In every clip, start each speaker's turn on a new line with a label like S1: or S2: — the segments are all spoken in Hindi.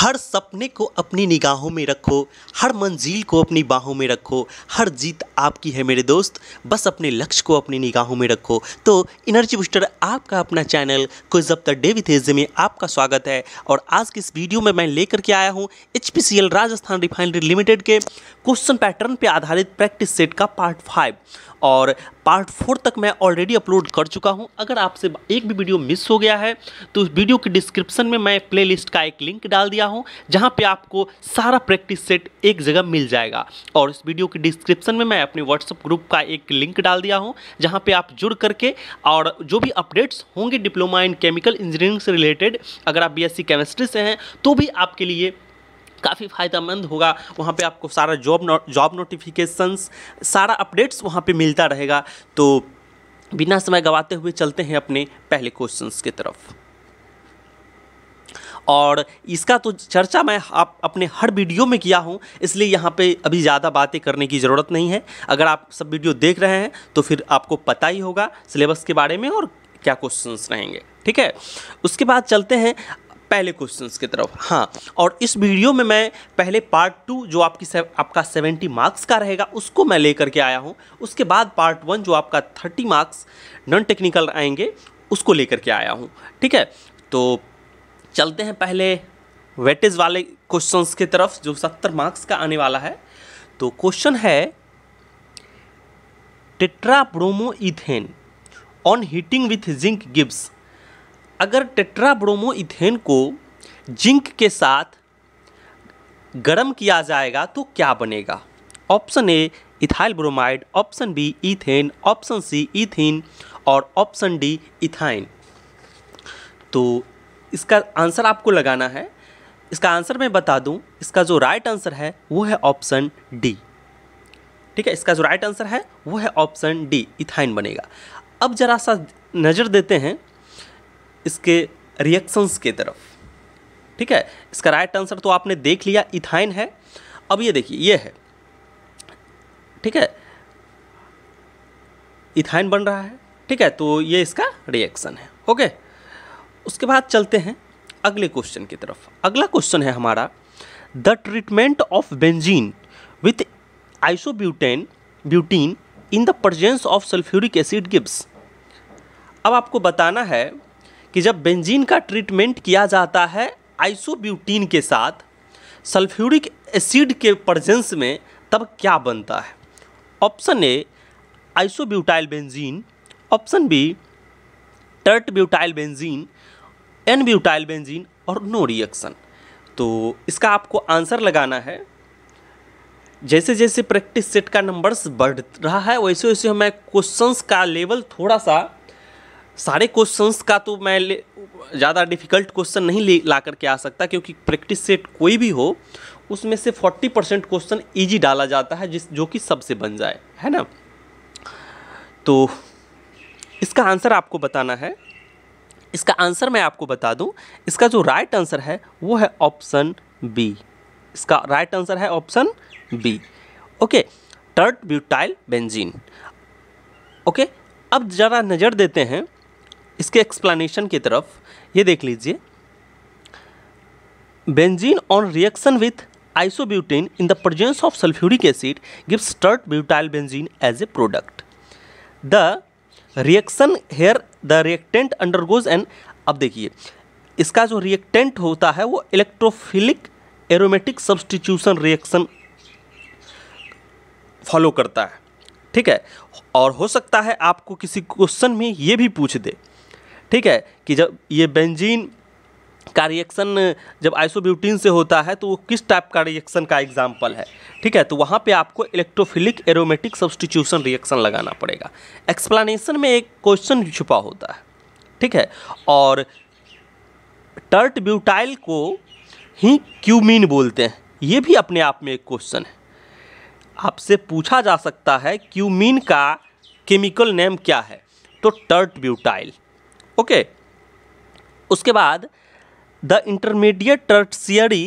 S1: हर सपने को अपनी निगाहों में रखो हर मंजिल को अपनी बाहों में रखो हर जीत आपकी है मेरे दोस्त बस अपने लक्ष्य को अपनी निगाहों में रखो तो एनर्जी बूस्टर आपका अपना channel quiz of the day with में आपका स्वागत है और आज की इस वीडियो में मैं लेकर के आया हूँ एच राजस्थान रिफाइनरी लिमिटेड के क्वेश्चन पैटर्न पर आधारित प्रैक्टिस सेट का पार्ट फाइव और पार्ट फोर तक मैं ऑलरेडी अपलोड कर चुका हूं अगर आपसे एक भी वीडियो मिस हो गया है तो उस वीडियो के डिस्क्रिप्शन में मैं प्लेलिस्ट का एक लिंक डाल दिया हूँ जहाँ पे आपको सारा प्रैक्टिस सेट एक जगह मिल जाएगा और इस वीडियो के डिस्क्रिप्शन में मैं अपने व्हाट्सअप ग्रुप का एक लिंक डाल दिया हूँ जहाँ पे आप जुड़ करके और जो भी अपडेट्स होंगे डिप्लोमा इन केमिकल इंजीनियरिंग से रिलेटेड अगर आप बी केमिस्ट्री से हैं तो भी आपके लिए काफ़ी फ़ायदेमंद होगा वहाँ पे आपको सारा जॉब नौ, जॉब नोटिफिकेशंस सारा अपडेट्स वहाँ पे मिलता रहेगा तो बिना समय गवाते हुए चलते हैं अपने पहले क्वेश्चंस की तरफ और इसका तो चर्चा मैं आप अपने हर वीडियो में किया हूँ इसलिए यहाँ पे अभी ज़्यादा बातें करने की ज़रूरत नहीं है अगर आप सब वीडियो देख रहे हैं तो फिर आपको पता ही होगा सिलेबस के बारे में और क्या क्वेश्चंस रहेंगे ठीक है उसके बाद चलते हैं पहले क्वेश्चंस की तरफ हाँ और इस वीडियो में मैं पहले पार्ट टू जो आपकी से, आपका सेवेंटी मार्क्स का रहेगा उसको मैं लेकर के आया हूँ उसके बाद पार्ट वन जो आपका थर्टी मार्क्स नॉन टेक्निकल आएंगे उसको लेकर के आया हूँ ठीक है तो चलते हैं पहले वेटेज वाले क्वेश्चंस की तरफ जो सत्तर मार्क्स का आने वाला है तो क्वेश्चन है tetrabromo ethane on heating with zinc gives अगर टेट्राब्रोमो इथेन को जिंक के साथ गर्म किया जाएगा तो क्या बनेगा option A ethyl bromide option B ethane option C ethyne और ऑप्शन डी इथाइन तो इसका आंसर आपको लगाना है इसका आंसर मैं बता दूं इसका जो राइट आंसर है वो है ऑप्शन डी ठीक है इसका जो राइट आंसर है वो है ऑप्शन डी इथाइन बनेगा अब ज़रा सा नज़र देते हैं इसके रिएक्शंस के तरफ ठीक है इसका राइट आंसर तो आपने देख लिया इथाइन है अब ये देखिए ये है ठीक है इथाइन बन रहा है ठीक है तो ये इसका रिएक्शन है ओके उसके बाद चलते हैं अगले क्वेश्चन की तरफ अगला क्वेश्चन है हमारा the treatment of benzene with isobutane butene in the presence of sulphuric acid gives अब आपको बताना है कि जब बेंजीन का ट्रीटमेंट किया जाता है आइसोब्यूटीन के साथ सल्फ्यूरिक एसिड के प्रजेंस में तब क्या बनता है option A isobutyl benzene option B tert butyl benzene n butyl benzene और नो रिएक्शन तो इसका आपको आंसर लगाना है जैसे जैसे प्रैक्टिस सेट का नंबर्स बढ़ रहा है वैसे वैसे हमें क्वेश्चंस का लेवल थोड़ा सा सारे क्वेश्चंस का तो मैं ज़्यादा डिफ़िकल्ट क्वेश्चन नहीं ले ला करके आ सकता क्योंकि प्रैक्टिस सेट कोई भी हो उसमें से फोर्टी परसेंट क्वेश्चन ईजी डाला जाता है जिस जो कि सबसे बन जाए है ना तो इसका आंसर आपको बताना है इसका आंसर मैं आपको बता दूं इसका जो राइट आंसर है वो है ऑप्शन बी इसका राइट आंसर है option B okay tert butyl benzene okay अब ज़रा नज़र देते हैं इसके एक्सप्लेनेशन की तरफ ये देख लीजिए benzene on reaction with isobutane in the presence of sulphuric acid gives tert butyl benzene as a product the reaction here the reactant undergoes an अब देखिए इसका जो रिएक्टेंट होता है वो electrophilic aromatic substitution reaction follow करता है ठीक है और हो सकता है आपको किसी क्वेश्चन में ये भी पूछ दे ठीक है कि जब ये बेंजीन का रिएक्शन जब आइसोब्यूटीन से होता है तो वो किस टाइप का रिएक्शन का एग्जाम्पल है ठीक है तो वहाँ पे आपको इलेक्ट्रोफिलिक एरोमेटिक सब्सटीट्यूशन रिएक्शन लगाना पड़ेगा एक्सप्लानशन में एक क्वेश्चन छुपा होता है ठीक है और टर्ट ब्यूटाइल को ही क्यूमीन बोलते हैं ये भी अपने आप में एक क्वेश्चन है आपसे पूछा जा सकता है क्यूमीन का केमिकल नेम क्या है तो टर्ट ब्यूटाइल ओके उसके बाद the intermediate tertiary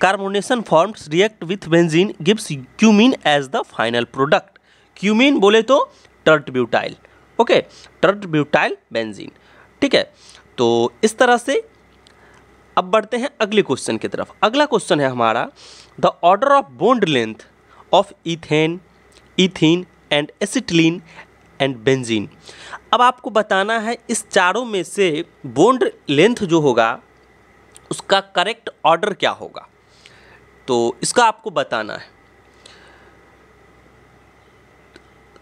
S1: carbonation forms react with benzene gives cumene as the final product cumene बोले तो tert butyl okay tert butyl benzene ठीक है तो इस तरह से अब बढ़ते हैं अगले क्वेश्चन की तरफ अगला क्वेश्चन है हमारा the order of bond length of ethane ethyne and acetylene and benzene अब आपको बताना है इस चारों में से बोन्ड लेंथ जो होगा उसका करेक्ट ऑर्डर क्या होगा तो इसका आपको बताना है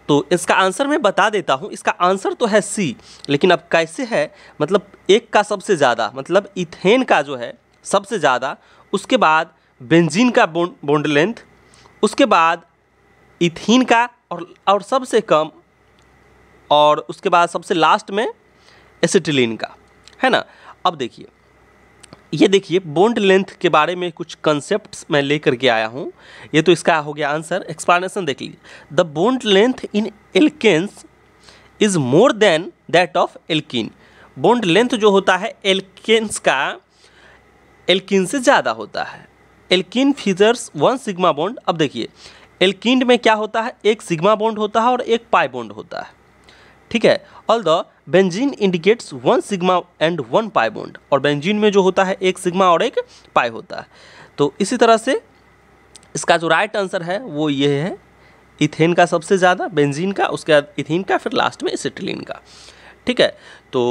S1: तो इसका आंसर मैं बता देता हूँ इसका आंसर तो है सी लेकिन अब कैसे है मतलब एक का सबसे ज़्यादा मतलब इथेन का जो है सबसे ज़्यादा उसके बाद बेंजीन का बोंड लेंथ उसके बाद इथिन का और और सबसे कम और उसके बाद सबसे लास्ट में एसिटिलीन का है ना अब देखिए ये देखिए बोन्ड लेंथ के बारे में कुछ कंसेप्ट मैं लेकर के आया हूँ ये तो इसका हो गया आंसर एक्सप्लानेशन देख लीजिए the bond length in alkanes is more than that of alkene bond length जो होता है एल्केन्स का एल्किन से ज़्यादा होता है alkene features one sigma bond अब देखिए एल्किन में क्या होता है एक सिग्मा बोंड होता है और एक पाई बोंड होता है ठीक है all the benzene indicates one sigma and one pi bond और बेंजीन में जो होता है एक सिग्मा और एक पाई होता है तो इसी तरह से इसका जो राइट आंसर है वो ये है इथेन का सबसे ज़्यादा बेंजीन का उसके बाद इथेन का फिर लास्ट में एसिटिलीन का ठीक है तो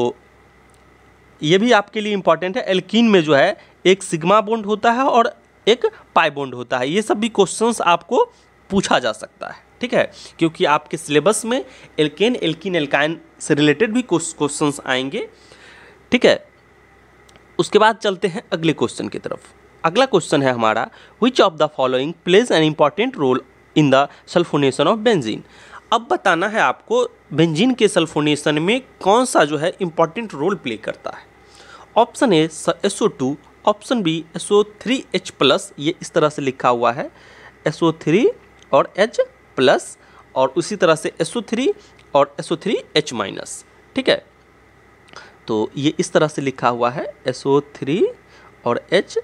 S1: ये भी आपके लिए इम्पॉर्टेंट है एल्कीन में जो है एक सिग्मा बॉन्ड होता है और एक पाई बॉन्ड होता है ये सब भी क्वेश्चंस आपको पूछा जा सकता है ठीक है क्योंकि आपके सिलेबस में एल्केन एल्किन एल्काइन से रिलेटेड भी क्वेश्चन आएंगे ठीक है उसके बाद चलते हैं अगले क्वेश्चन की तरफ अगला क्वेश्चन है हमारा which of the following plays an important role in the sulphonation of benzene अब बताना है आपको बेंजीन के सल्फोनेशन में कौन सा जो है इम्पॉर्टेंट रोल प्ले करता है option A S O two option B S O three H plus ये इस तरह से लिखा हुआ है एस ओ थ्री और एच प्लस और उसी तरह से एस थ्री और एस थ्री एच माइनस ठीक है तो ये इस तरह से लिखा हुआ है एस थ्री और एच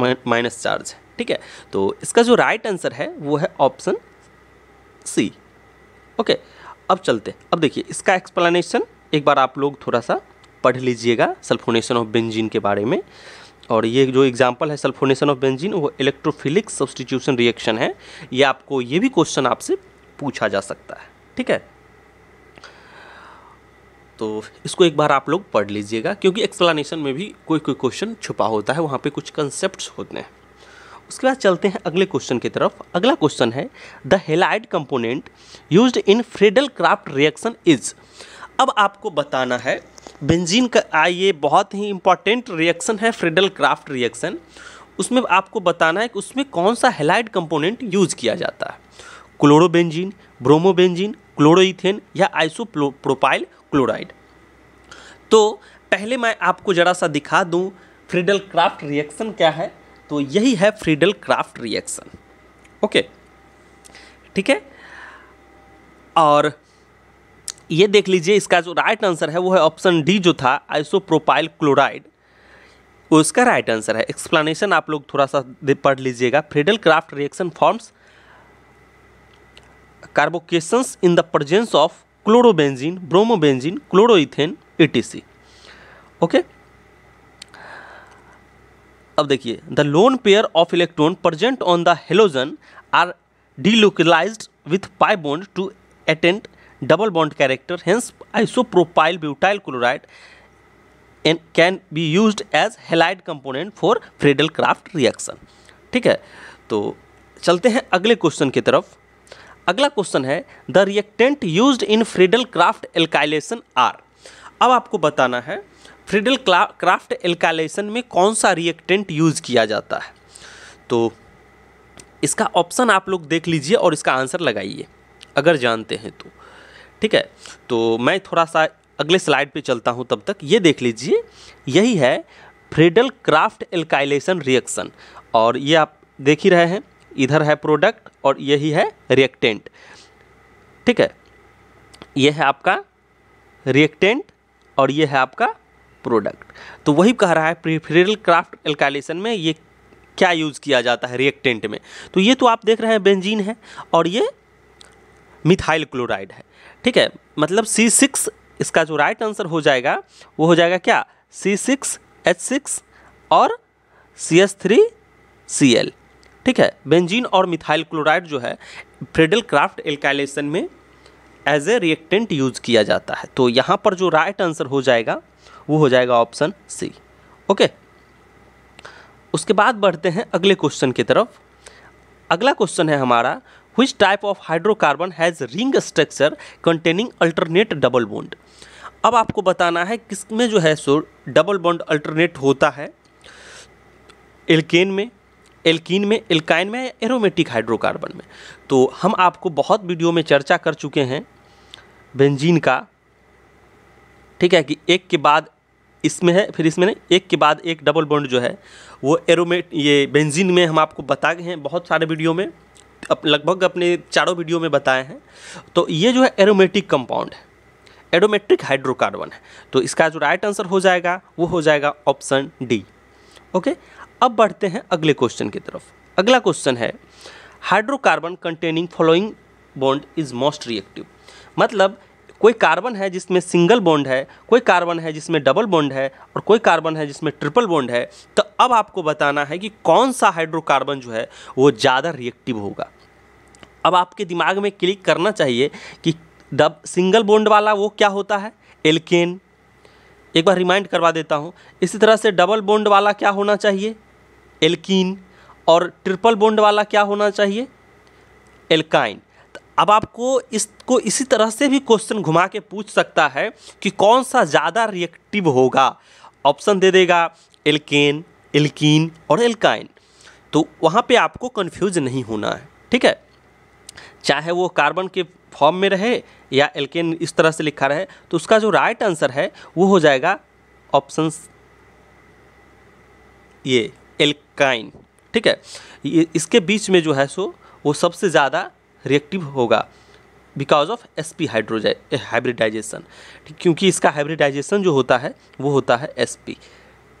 S1: माइनस चार्ज ठीक है तो इसका जो राइट आंसर है वो है ऑप्शन सी ओके अब चलते अब देखिए इसका एक्सप्लेनेशन एक बार आप लोग थोड़ा सा पढ़ लीजिएगा सल्फोनेशन ऑफ बेंजीन के बारे में और ये जो एग्जाम्पल है सल्फोनेशन ऑफ बेंजीन वो इलेक्ट्रोफिलिक सब्सटीट्यूशन रिएक्शन है ये आपको ये भी क्वेश्चन आपसे पूछा जा सकता है ठीक है तो इसको एक बार आप लोग पढ़ लीजिएगा क्योंकि एक्सप्लानेशन में भी कोई कोई क्वेश्चन छुपा होता है वहाँ पे कुछ कंसेप्ट होते हैं उसके बाद चलते हैं अगले क्वेश्चन की तरफ अगला क्वेश्चन है the halide component used in Friedel Crafts reaction is अब आपको बताना है बेंजीन का आ ये बहुत ही इंपॉर्टेंट रिएक्शन है फ्रिडल क्राफ्ट रिएक्शन उसमें आपको बताना है कि उसमें कौन सा हेलाइड कंपोनेंट यूज किया जाता है क्लोरोबेंजीन ब्रोमोबेंजीन क्लोरोइथेन या आइसोप्रोपाइल क्लोराइड तो पहले मैं आपको ज़रा सा दिखा दूं फ्रीडल क्राफ्ट रिएक्शन क्या है तो यही है फ्रीडल क्राफ्ट रिएक्शन ओके ठीक है और ये देख लीजिए इसका जो राइट आंसर है वो है ऑप्शन डी जो था आइसोप्रोपाइल क्लोराइड वो इसका राइट आंसर है एक्सप्लेनेशन आप लोग थोड़ा सा पढ़ लीजिएगा Friedel Crafts reaction forms carbocations in the presence of chlorobenzene bromobenzene chloroethane etc okay अब देखिए the lone pair of electron present on the halogen are delocalised with pi to attain bond character character iso isopropyl butyl chloride an can be use as halide component for Friedel crafts reaction ठीक है तो चलते हैं अगले क्वेश्चन की तरफ अगला क्वेश्चन है the reactant use in Friedel Crafts alkylation are अब आपको बताना है फ्रीडल क्राफ्ट एल्काइलेशन में कौन सा रिएक्टेंट यूज किया जाता है तो इसका ऑप्शन आप लोग देख लीजिए और इसका आंसर लगाइए अगर जानते हैं तो ठीक है तो मैं थोड़ा सा अगले स्लाइड पे चलता हूँ तब तक ये देख लीजिए यही है फ्रेडल क्राफ्ट एल्काइलेशन रिएक्शन और ये आप देख ही रहे हैं इधर है प्रोडक्ट और यही है रिएक्टेंट ठीक है ये है आपका रिएक्टेंट और ये है आपका प्रोडक्ट तो वही कह रहा है प्रीफेरल क्राफ्ट एल्काइलेशन में ये क्या यूज़ किया जाता है रिएक्टेंट में तो ये तो आप देख रहे हैं बेंजीन है और ये मिथाइल क्लोराइड है ठीक है मतलब सी सिक्स इसका जो राइट आंसर हो जाएगा वो हो जाएगा क्या सी सिक्स एच सिक्स और C S three C L ठीक है बेंजीन और मिथाइल क्लोराइड जो है फ्रेडल क्राफ्ट एल्काइलेशन में एज ए रिएक्टेंट यूज किया जाता है तो यहाँ पर जो राइट आंसर हो जाएगा वो हो जाएगा ऑप्शन सी ओके उसके बाद बढ़ते हैं अगले क्वेश्चन की तरफ अगला क्वेश्चन है हमारा which type of hydrocarbon has ring structure containing alternate double bond अब आपको बताना है किस में जो है सो डबल बॉन्ड अल्टरनेट होता है एल्केन में एल्कीन में एल्काइन में एरोमेटिक हाइड्रोकार्बन में तो हम आपको बहुत वीडियो में चर्चा कर चुके हैं बेंजीन का ठीक है कि एक के बाद इसमें है फिर इसमें नहीं एक के बाद एक डबल बॉन्ड जो है वो एरोमेट ये बेंजीन में हम आपको बता गए हैं बहुत सारे वीडियो में लगभग अपने चारों वीडियो में बताए हैं तो ये जो है एरोमेटिक कंपाउंड है एडोमेट्रिक हाइड्रोकार्बन है तो इसका जो राइट आंसर हो जाएगा वो हो जाएगा ऑप्शन डी ओके अब बढ़ते हैं अगले क्वेश्चन की तरफ अगला क्वेश्चन है hydrocarbon containing following bond is most reactive मतलब कोई कार्बन है जिसमें सिंगल बॉन्ड है कोई कार्बन है जिसमें डबल बॉन्ड है और कोई कार्बन है जिसमें ट्रिपल बॉन्ड है तो अब आपको बताना है कि कौन सा हाइड्रोकार्बन जो है वो ज़्यादा रिएक्टिव होगा अब आपके दिमाग में क्लिक करना चाहिए कि डब सिंगल बॉन्ड वाला वो क्या होता है एल्केन एक बार रिमाइंड करवा देता हूँ इसी तरह से डबल बॉन्ड वाला क्या होना चाहिए एल्कीन और ट्रिपल बॉन्ड वाला क्या होना चाहिए एल्काइन अब आपको इसको इसी तरह से भी क्वेश्चन घुमा के पूछ सकता है कि कौन सा ज़्यादा रिएक्टिव होगा ऑप्शन दे देगा एल्केन एल्कीन और एल्काइन तो वहाँ पे आपको कंफ्यूज नहीं होना है ठीक है चाहे वो कार्बन के फॉर्म में रहे या एल्केन इस तरह से लिखा रहे तो उसका जो राइट आंसर है वो हो जाएगा ऑप्शन ये एल्काइन ठीक है ये इसके बीच में जो है सो वो सबसे ज़्यादा रिएक्टिव होगा because of S P hydro hybridisation क्योंकि इसका हाइब्रिडाइजेशन जो होता है वो होता है एस पी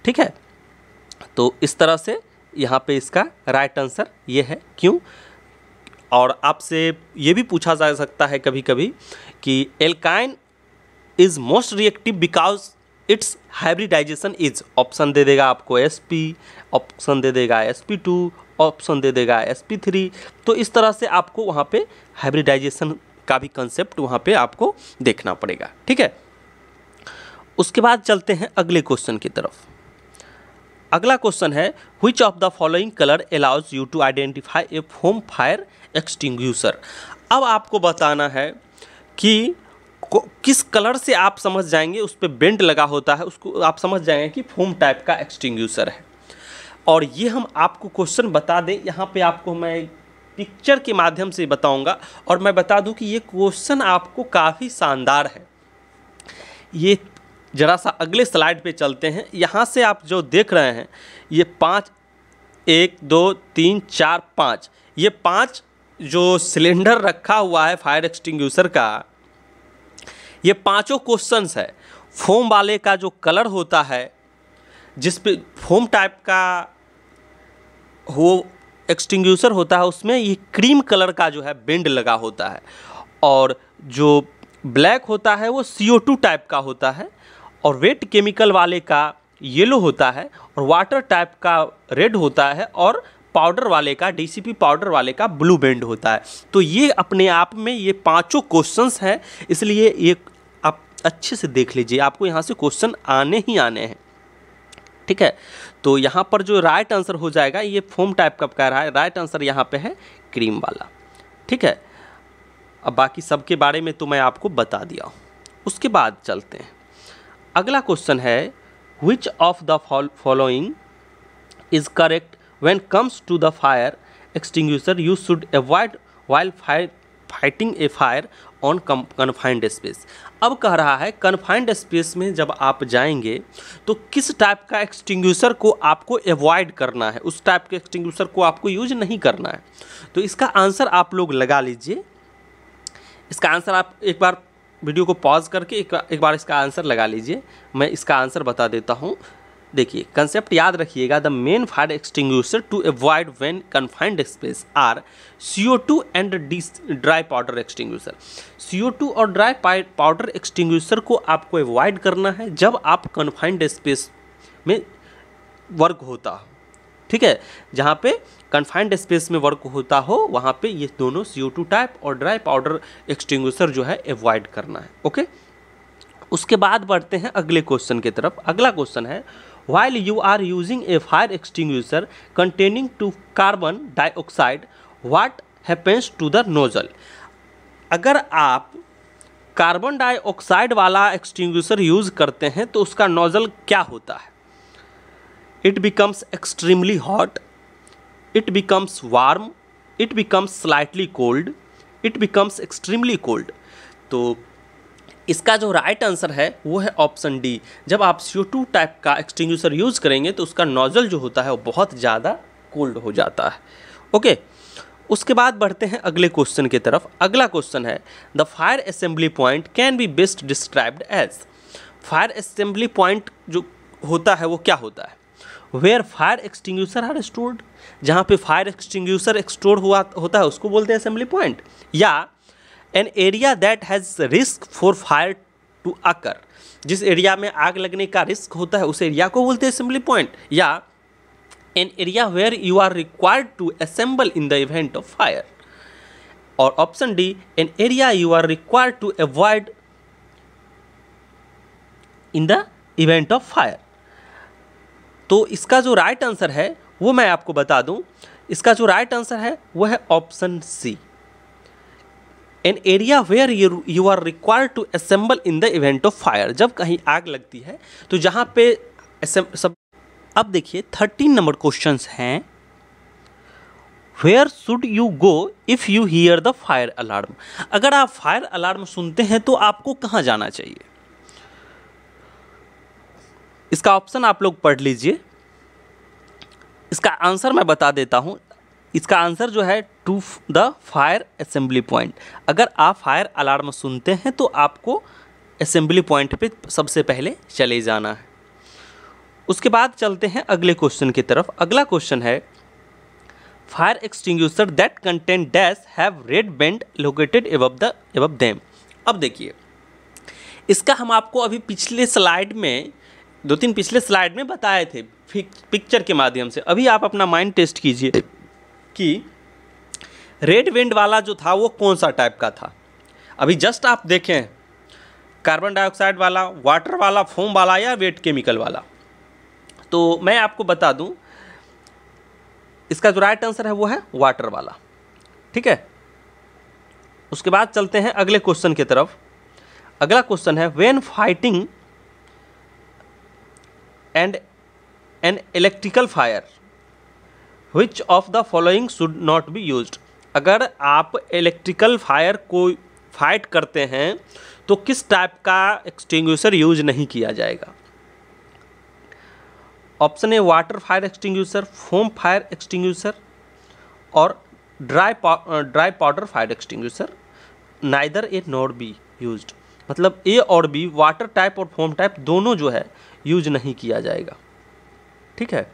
S1: ठीक है तो इस तरह से यहाँ पे इसका राइट आंसर ये है क्यों और आपसे ये भी पूछा जा सकता है कभी कभी कि alkyne is most reactive because its hybridisation is option दे देगा आपको एस पी ऑप्शन दे देगा एस पी टू ऑप्शन दे देगा एस पी थ्री तो इस तरह से आपको वहाँ पे हाइब्रिडाइजेशन का भी कंसेप्ट वहाँ पे आपको देखना पड़ेगा ठीक है उसके बाद चलते हैं अगले क्वेश्चन की तरफ अगला क्वेश्चन है which of the following colour allows you to identify a home fire extinguisher अब आपको बताना है कि को, किस कलर से आप समझ जाएंगे उस पर बेंट लगा होता है उसको आप समझ जाएंगे कि फोम टाइप का एक्सटिंग्यूसर है और ये हम आपको क्वेश्चन बता दें यहाँ पे आपको मैं पिक्चर के माध्यम से बताऊंगा और मैं बता दूं कि ये क्वेश्चन आपको काफ़ी शानदार है ये ज़रा सा अगले स्लाइड पे चलते हैं यहाँ से आप जो देख रहे हैं ये पाँच एक दो तीन चार पाँच ये पाँच जो सिलेंडर रखा हुआ है फायर एक्सटिंग्यूसर का ये पाँचों क्वेश्चंस है फोम वाले का जो कलर होता है जिस पे फोम टाइप का वो एक्सटिंग्यूसर होता है उसमें ये क्रीम कलर का जो है बेंड लगा होता है और जो ब्लैक होता है वो सी टाइप का होता है और वेट केमिकल वाले का येलो होता है और वाटर टाइप का रेड होता है और पाउडर वाले का डीसीपी पाउडर वाले का ब्लू बेंड होता है तो ये अपने आप में ये पांचों क्वेश्चंस हैं इसलिए ये आप अच्छे से देख लीजिए आपको यहाँ से क्वेश्चन आने ही आने हैं ठीक है तो यहाँ पर जो राइट आंसर हो जाएगा ये फोम टाइप का कह रहा है राइट आंसर यहाँ पे है क्रीम वाला ठीक है अब बाकी सब के बारे में तो मैं आपको बता दिया उसके बाद चलते हैं अगला क्वेश्चन है which of the following is correct when comes to the fire extinguisher you should avoid wild fire fighting a fire on confined space अब कह रहा है कन्फाइंड स्पेस में जब आप जाएंगे तो किस टाइप का एक्सटिंग्यूसर को आपको एवॉइड करना है उस टाइप के एक्सटिंग्यूसर को आपको यूज नहीं करना है तो इसका आंसर आप लोग लगा लीजिए इसका आंसर आप एक बार वीडियो को पॉज करके एक बार इसका आंसर लगा लीजिए मैं इसका आंसर बता देता हूँ देखिए कंसेप्ट याद रखिएगा the main fire extinguisher to avoid when confined space are O two and dry powder C O two और ड्राई पाउडर एक्सटिंग को आपको अवॉइड करना है जब आप कन्फाइंड स्पेस में वर्क होता हो ठीक है जहाँ पे कन्फाइंड स्पेस में वर्क होता हो वहाँ पे ये दोनों सी टू टाइप और ड्राई पाउडर एक्सटिंग जो है अवॉइड करना है ओके उसके बाद बढ़ते हैं अगले क्वेश्चन की तरफ अगला क्वेश्चन है while you are using a fire extinguisher containing to carbon dioxide what happens to the nozzle अगर आप कार्बन डाइऑक्साइड वाला एक्सटिंग यूज़ करते हैं तो उसका नोज़ल क्या होता है it becomes extremely hot it becomes warm it becomes slightly cold it becomes extremely cold तो इसका जो राइट आंसर है वो है ऑप्शन डी जब आप सीओ टू टाइप का एक्सटिंग्यूसर यूज़ करेंगे तो उसका नोज़ल जो होता है वो बहुत ज़्यादा कोल्ड हो जाता है ओके उसके बाद बढ़ते हैं अगले क्वेश्चन की तरफ अगला क्वेश्चन है the fire assembly point can be best described as fire assembly point जो होता है वो क्या होता है where fire extinguisher are stored जहाँ पे फायर एक्सटिंग्यूसर एक्सटोर हुआ होता है उसको बोलते हैं असेंबली पॉइंट या an area that has risk for fire to occur जिस एरिया में आग लगने का रिस्क होता है उस एरिया को बोलते हैं सिंपली पॉइंट या an area where you are required to assemble in the event of fire और option D an area you are required to avoid in the event of fire तो इसका जो राइट right आंसर है वो मैं आपको बता दूं इसका जो राइट right आंसर है वो है option C an area where you you are required to assemble in the event of fire जब कहीं आग लगती है तो जहाँ पे सब अब देखिए थर्टीन नंबर क्वेश्चन हैं where should you go if you hear the fire alarm अगर आप फायर अलार्म सुनते हैं तो आपको कहाँ जाना चाहिए इसका ऑप्शन आप लोग पढ़ लीजिए इसका आंसर मैं बता देता हूँ इसका आंसर जो है to the fire assembly point अगर आप फायर अलार्म सुनते हैं तो आपको असेंबली पॉइंट पे सबसे पहले चले जाना है उसके बाद चलते हैं अगले क्वेश्चन की तरफ अगला क्वेश्चन है fire extinguisher that content dash have red band located above the above them अब देखिए इसका हम आपको अभी पिछले स्लाइड में दो तीन पिछले स्लाइड में बताए थे पिक्चर के माध्यम से अभी आप अपना माइंड टेस्ट कीजिए कि रेड विंड वाला जो था वो कौन सा टाइप का था अभी जस्ट आप देखें कार्बन डाइऑक्साइड वाला वाटर वाला फोम वाला या वेट केमिकल वाला तो मैं आपको बता दूं इसका जो राइट आंसर है वो है वाटर वाला ठीक है उसके बाद चलते हैं अगले क्वेश्चन की तरफ अगला क्वेश्चन है when fighting and an electrical fire which of the following should not B use अगर आप इलेक्ट्रिकल फायर को फाइट करते हैं तो किस टाइप का एक्सटिंग्विशर यूज नहीं किया जाएगा option A water fire extinguisher foam fire extinguisher और dry dry powder fire extinguisher neither A not B use मतलब ए और बी वाटर टाइप और फोम टाइप दोनों जो है यूज नहीं किया जाएगा ठीक है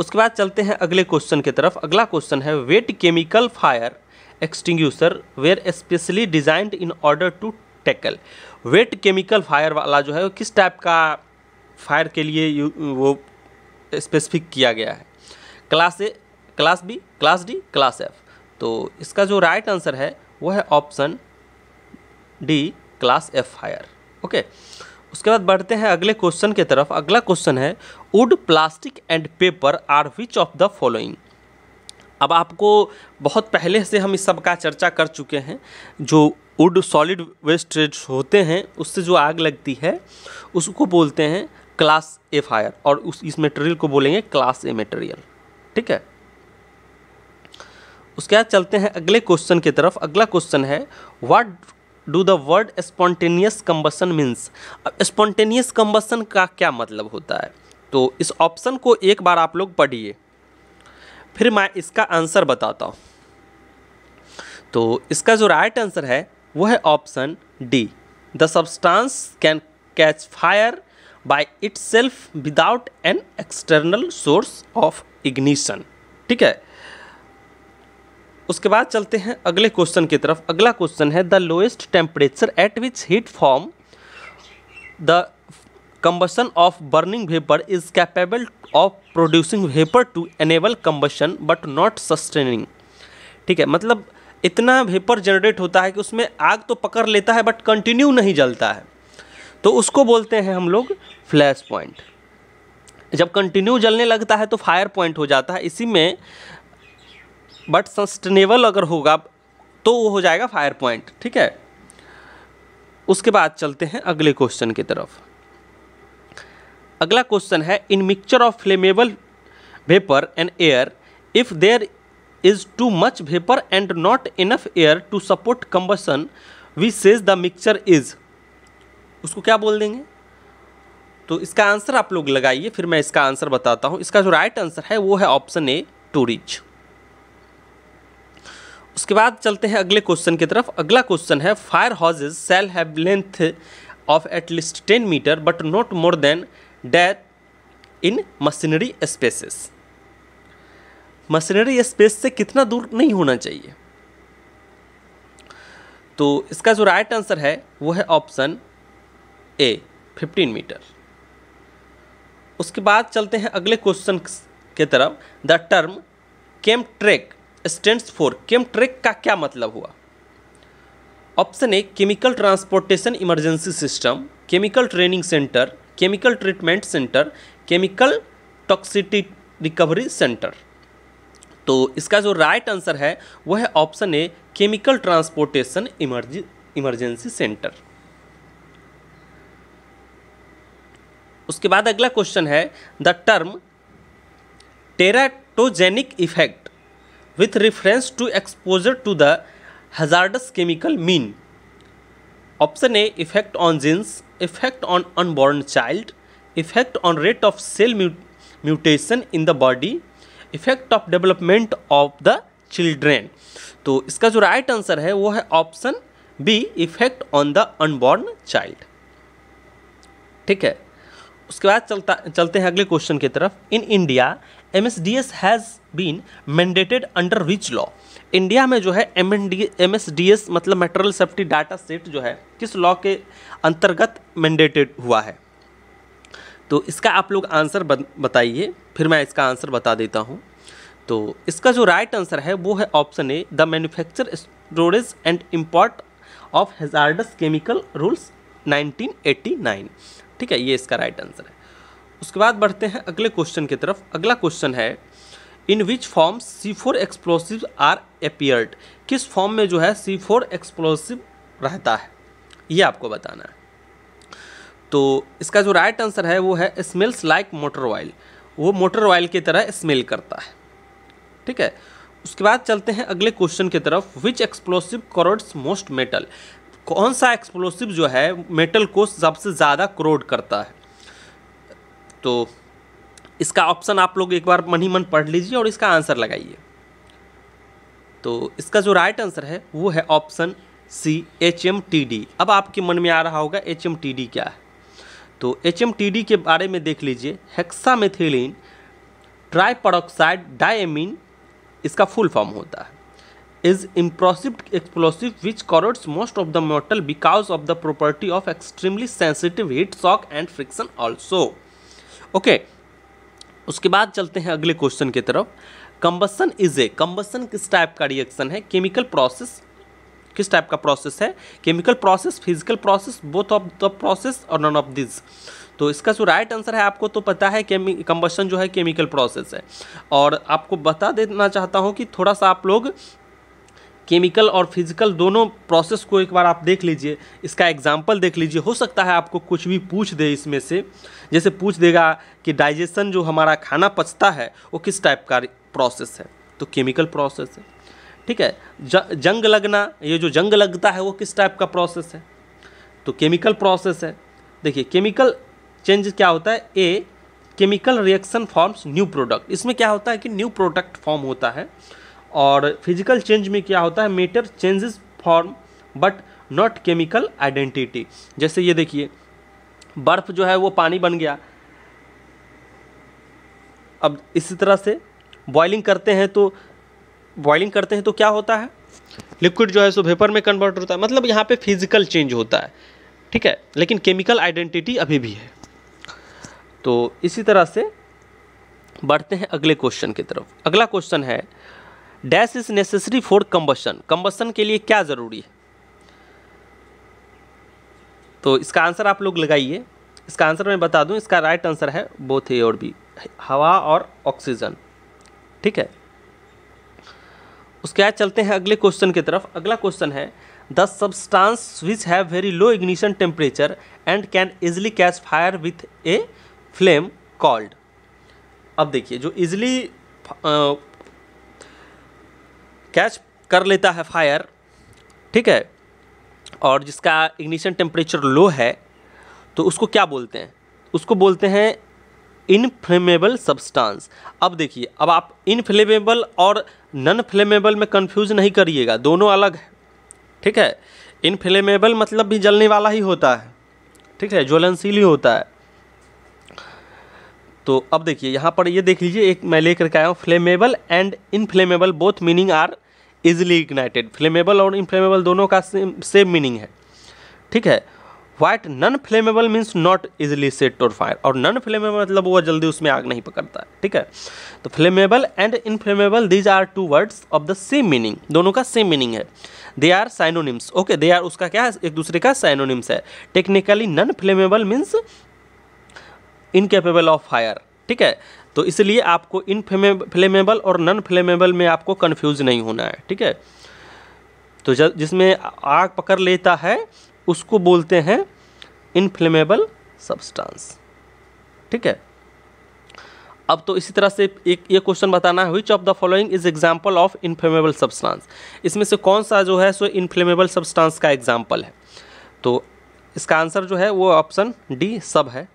S1: उसके बाद चलते हैं अगले क्वेश्चन की तरफ अगला क्वेश्चन है wet chemical fire extinguisher were specially designed in order to tackle wet chemical fire वाला जो है वो किस टाइप का फायर के लिए वो स्पेसिफिक किया गया है class A class B class D class F तो इसका जो राइट आंसर है वो है option D class F fire okay उसके बाद बढ़ते हैं अगले क्वेश्चन की तरफ अगला क्वेश्चन है wood plastic and paper are which of the following अब आपको बहुत पहले से हम इस सब का चर्चा कर चुके हैं जो वुड सॉलिड वेस्टेज होते हैं उससे जो आग लगती है उसको बोलते हैं क्लास ए फायर और उस इस मटेरियल को बोलेंगे क्लास ए मटेरियल ठीक है उसके बाद चलते हैं अगले क्वेश्चन की तरफ अगला क्वेश्चन है what do the word spontaneous combustion means spontaneous combustion का क्या मतलब होता है तो इस ऑप्शन को एक बार आप लोग पढ़िए फिर मैं इसका आंसर बताता हूँ तो इसका जो राइट आंसर है वो है option D the substance can catch fire by itself without an external source of ignition ठीक है उसके बाद चलते हैं अगले क्वेश्चन की तरफ अगला क्वेश्चन है the lowest temperature at which heat form the combustion of burning vapour is capable of producing vapour to enable combustion but not sustaining ठीक है मतलब इतना वेपर जनरेट होता है कि उसमें आग तो पकड़ लेता है बट कंटिन्यू नहीं जलता है तो उसको बोलते हैं हम लोग फ्लैश पॉइंट जब कंटिन्यू जलने लगता है तो फायर पॉइंट हो जाता है इसी में बट सस्टेनेबल अगर होगा तो वो हो जाएगा फायर पॉइंट ठीक है उसके बाद चलते हैं अगले क्वेश्चन की तरफ अगला क्वेश्चन है in mixture of flammable vapour and air if there is too much vapour and not enough air to support combustion we says the mixture is उसको क्या बोल देंगे तो इसका आंसर आप लोग लगाइए फिर मैं इसका आंसर बताता हूँ इसका जो राइट आंसर है वो है ऑप्शन ए टू रिच उसके बाद चलते हैं अगले क्वेश्चन की तरफ अगला क्वेश्चन है fire hoses shall have length of at least ten metre but not more than death in machinery spaces machinery space से कितना दूर नहीं होना चाहिए तो इसका जो राइट आंसर है वो है ऑप्शन ए फिफ्टीन मीटर उसके बाद चलते हैं अगले क्वेश्चन के तरफ the term Chemtrec stands for Chemtrec का क्या मतलब हुआ option A chemical transportation emergency system chemical training centre chemical treatment centre chemical toxicity recovery centre तो इसका जो राइट आंसर है वह है option A chemical transportation emergency centre उसके बाद अगला क्वेश्चन है the term teratogenic effect with reference to exposure to the hazardous chemical mean option a effect on genes effect on unborn child effect on rate of cell mut mutation in the body effect of development of the children तो इसका जो राइट right आंसर है वो है option B effect on the unborn child ठीक है उसके बाद चलता चलते हैं अगले क्वेश्चन की तरफ in India M S D S has been mandated under which law India में जो है M N D M S D S मतलब मेटेरियल सेफ्टी डाटा सेट जो है किस लॉ के अंतर्गत मैंडेटेड हुआ है तो इसका आप लोग आंसर बताइए फिर मैं इसका आंसर बता देता हूँ तो इसका जो राइट आंसर है वो है option A the manufacture storage and import of hazardous chemical rules 1989 ठीक है ये इसका राइट आंसर है उसके बाद बढ़ते हैं अगले क्वेश्चन की तरफ अगला क्वेश्चन है in which form C four explosive are appeared किस फॉर्म में जो है सी फोर एक्सप्लोसिव रहता है ये आपको बताना है तो इसका जो राइट आंसर है वो है स्मेल्स लाइक मोटर ऑयल वो मोटर ऑयल की तरह स्मेल करता है ठीक है उसके बाद चलते हैं अगले क्वेश्चन की तरफ which explosive corrodes most metal कौन सा एक्सप्लोसिव जो है मेटल को सबसे ज़्यादा क्रोड करता है तो इसका ऑप्शन आप लोग एक बार मन ही मन पढ़ लीजिए और इसका आंसर लगाइए तो इसका जो राइट आंसर है वो है option C H M T D अब आपके मन में आ रहा होगा एच एम टी डी क्या है तो एच एम टी डी के बारे में देख लीजिए हेक्सामेथिलीन ट्राईपरोक्साइड डायमीन इसका फुल फॉर्म होता है is improvised explosive which corrodes most of the metal because of the property of extremely sensitive heat shock and friction also okay उसके बाद चलते हैं अगले क्वेश्चन की तरफ कंबसन इज ए कंबसन किस टाइप का रिएक्शन है केमिकल प्रोसेस किस टाइप का प्रोसेस है chemical process physical process both of the process और नॉन ऑफ दिस तो इसका जो राइट आंसर है आपको तो पता है कंबसन जो है केमिकल प्रोसेस है और आपको बता देना चाहता हूँ कि थोड़ा सा आप लोग केमिकल और फिजिकल दोनों प्रोसेस को एक बार आप देख लीजिए इसका एग्जाम्पल देख लीजिए हो सकता है आपको कुछ भी पूछ दे इसमें से जैसे पूछ देगा कि डाइजेशन जो हमारा खाना पचता है वो किस टाइप का प्रोसेस है तो केमिकल प्रोसेस है ठीक है ज, जंग लगना ये जो जंग लगता है वो किस टाइप का प्रोसेस है तो केमिकल प्रोसेस है देखिए केमिकल चेंज क्या होता है a chemical reaction forms new product इसमें क्या होता है कि न्यू प्रोडक्ट फॉर्म होता है और फिजिकल चेंज में क्या होता है matter changes form but not chemical identity जैसे ये देखिए बर्फ जो है वो पानी बन गया अब इसी तरह से बॉइलिंग करते हैं तो बॉइलिंग करते हैं तो क्या होता है लिक्विड जो है सो वेपर में कन्वर्ट होता है मतलब यहाँ पे फिजिकल चेंज होता है ठीक है लेकिन केमिकल आइडेंटिटी अभी भी है तो इसी तरह से बढ़ते हैं अगले क्वेश्चन की तरफ अगला क्वेश्चन है dash is necessary for combustion combustion के लिए क्या ज़रूरी है तो इसका आंसर आप लोग लगाइए इसका आंसर मैं बता दूं इसका राइट आंसर है बोथ ए और बी हवा और ऑक्सीजन ठीक है उसके बाद चलते हैं अगले क्वेश्चन की तरफ अगला क्वेश्चन है the substance which have very low ignition temperature and can easily catch fire with a flame called अब देखिए जो इजली कैच कर लेता है फायर ठीक है और जिसका इग्निशन टेम्परेचर लो है तो उसको क्या बोलते हैं उसको बोलते हैं इनफ्लेमेबल सब्सटेंस अब देखिए अब आप इनफ्लेमेबल और नन फ्लेमेबल में कंफ्यूज नहीं करिएगा दोनों अलग है ठीक है इनफ्लेमेबल मतलब भी जलने वाला ही होता है ठीक है ज्वलनशील ही होता है तो अब देखिए यहाँ पर ये देख लीजिए एक मैं लेकर के आया हूँ flammable and inflammable both meaning are easily ignited flammable और इनफ्लेमेबल दोनों का सेम सेम मीनिंग है ठीक है while non flammable means not easily set और फायर और नॉन फ्लेमेबल मतलब वो जल्दी उसमें आग नहीं पकड़ता ठीक है तो flammable and inflammable these are two words of the same meaning दोनों का सेम मीनिंग है they are synonyms okay they are उसका क्या है एक दूसरे का साइनोनिम्स है technically non flammable means incapable of fire ठीक है तो इसलिए आपको इन फ्लेमेबल और नॉन फ्लेमेबल में आपको कन्फ्यूज नहीं होना है ठीक है तो जब जिसमें आग पकड़ लेता है उसको बोलते हैं इनफ्लेमेबल सब्सटेंस ठीक है अब तो इसी तरह से एक ये क्वेश्चन बताना है which of the following is example of inflammable substance इसमें से कौन सा जो है सो इनफ्लेमेबल सब्सटेंस का एग्जाम्पल है तो इसका आंसर जो है वो ऑप्शन डी सब है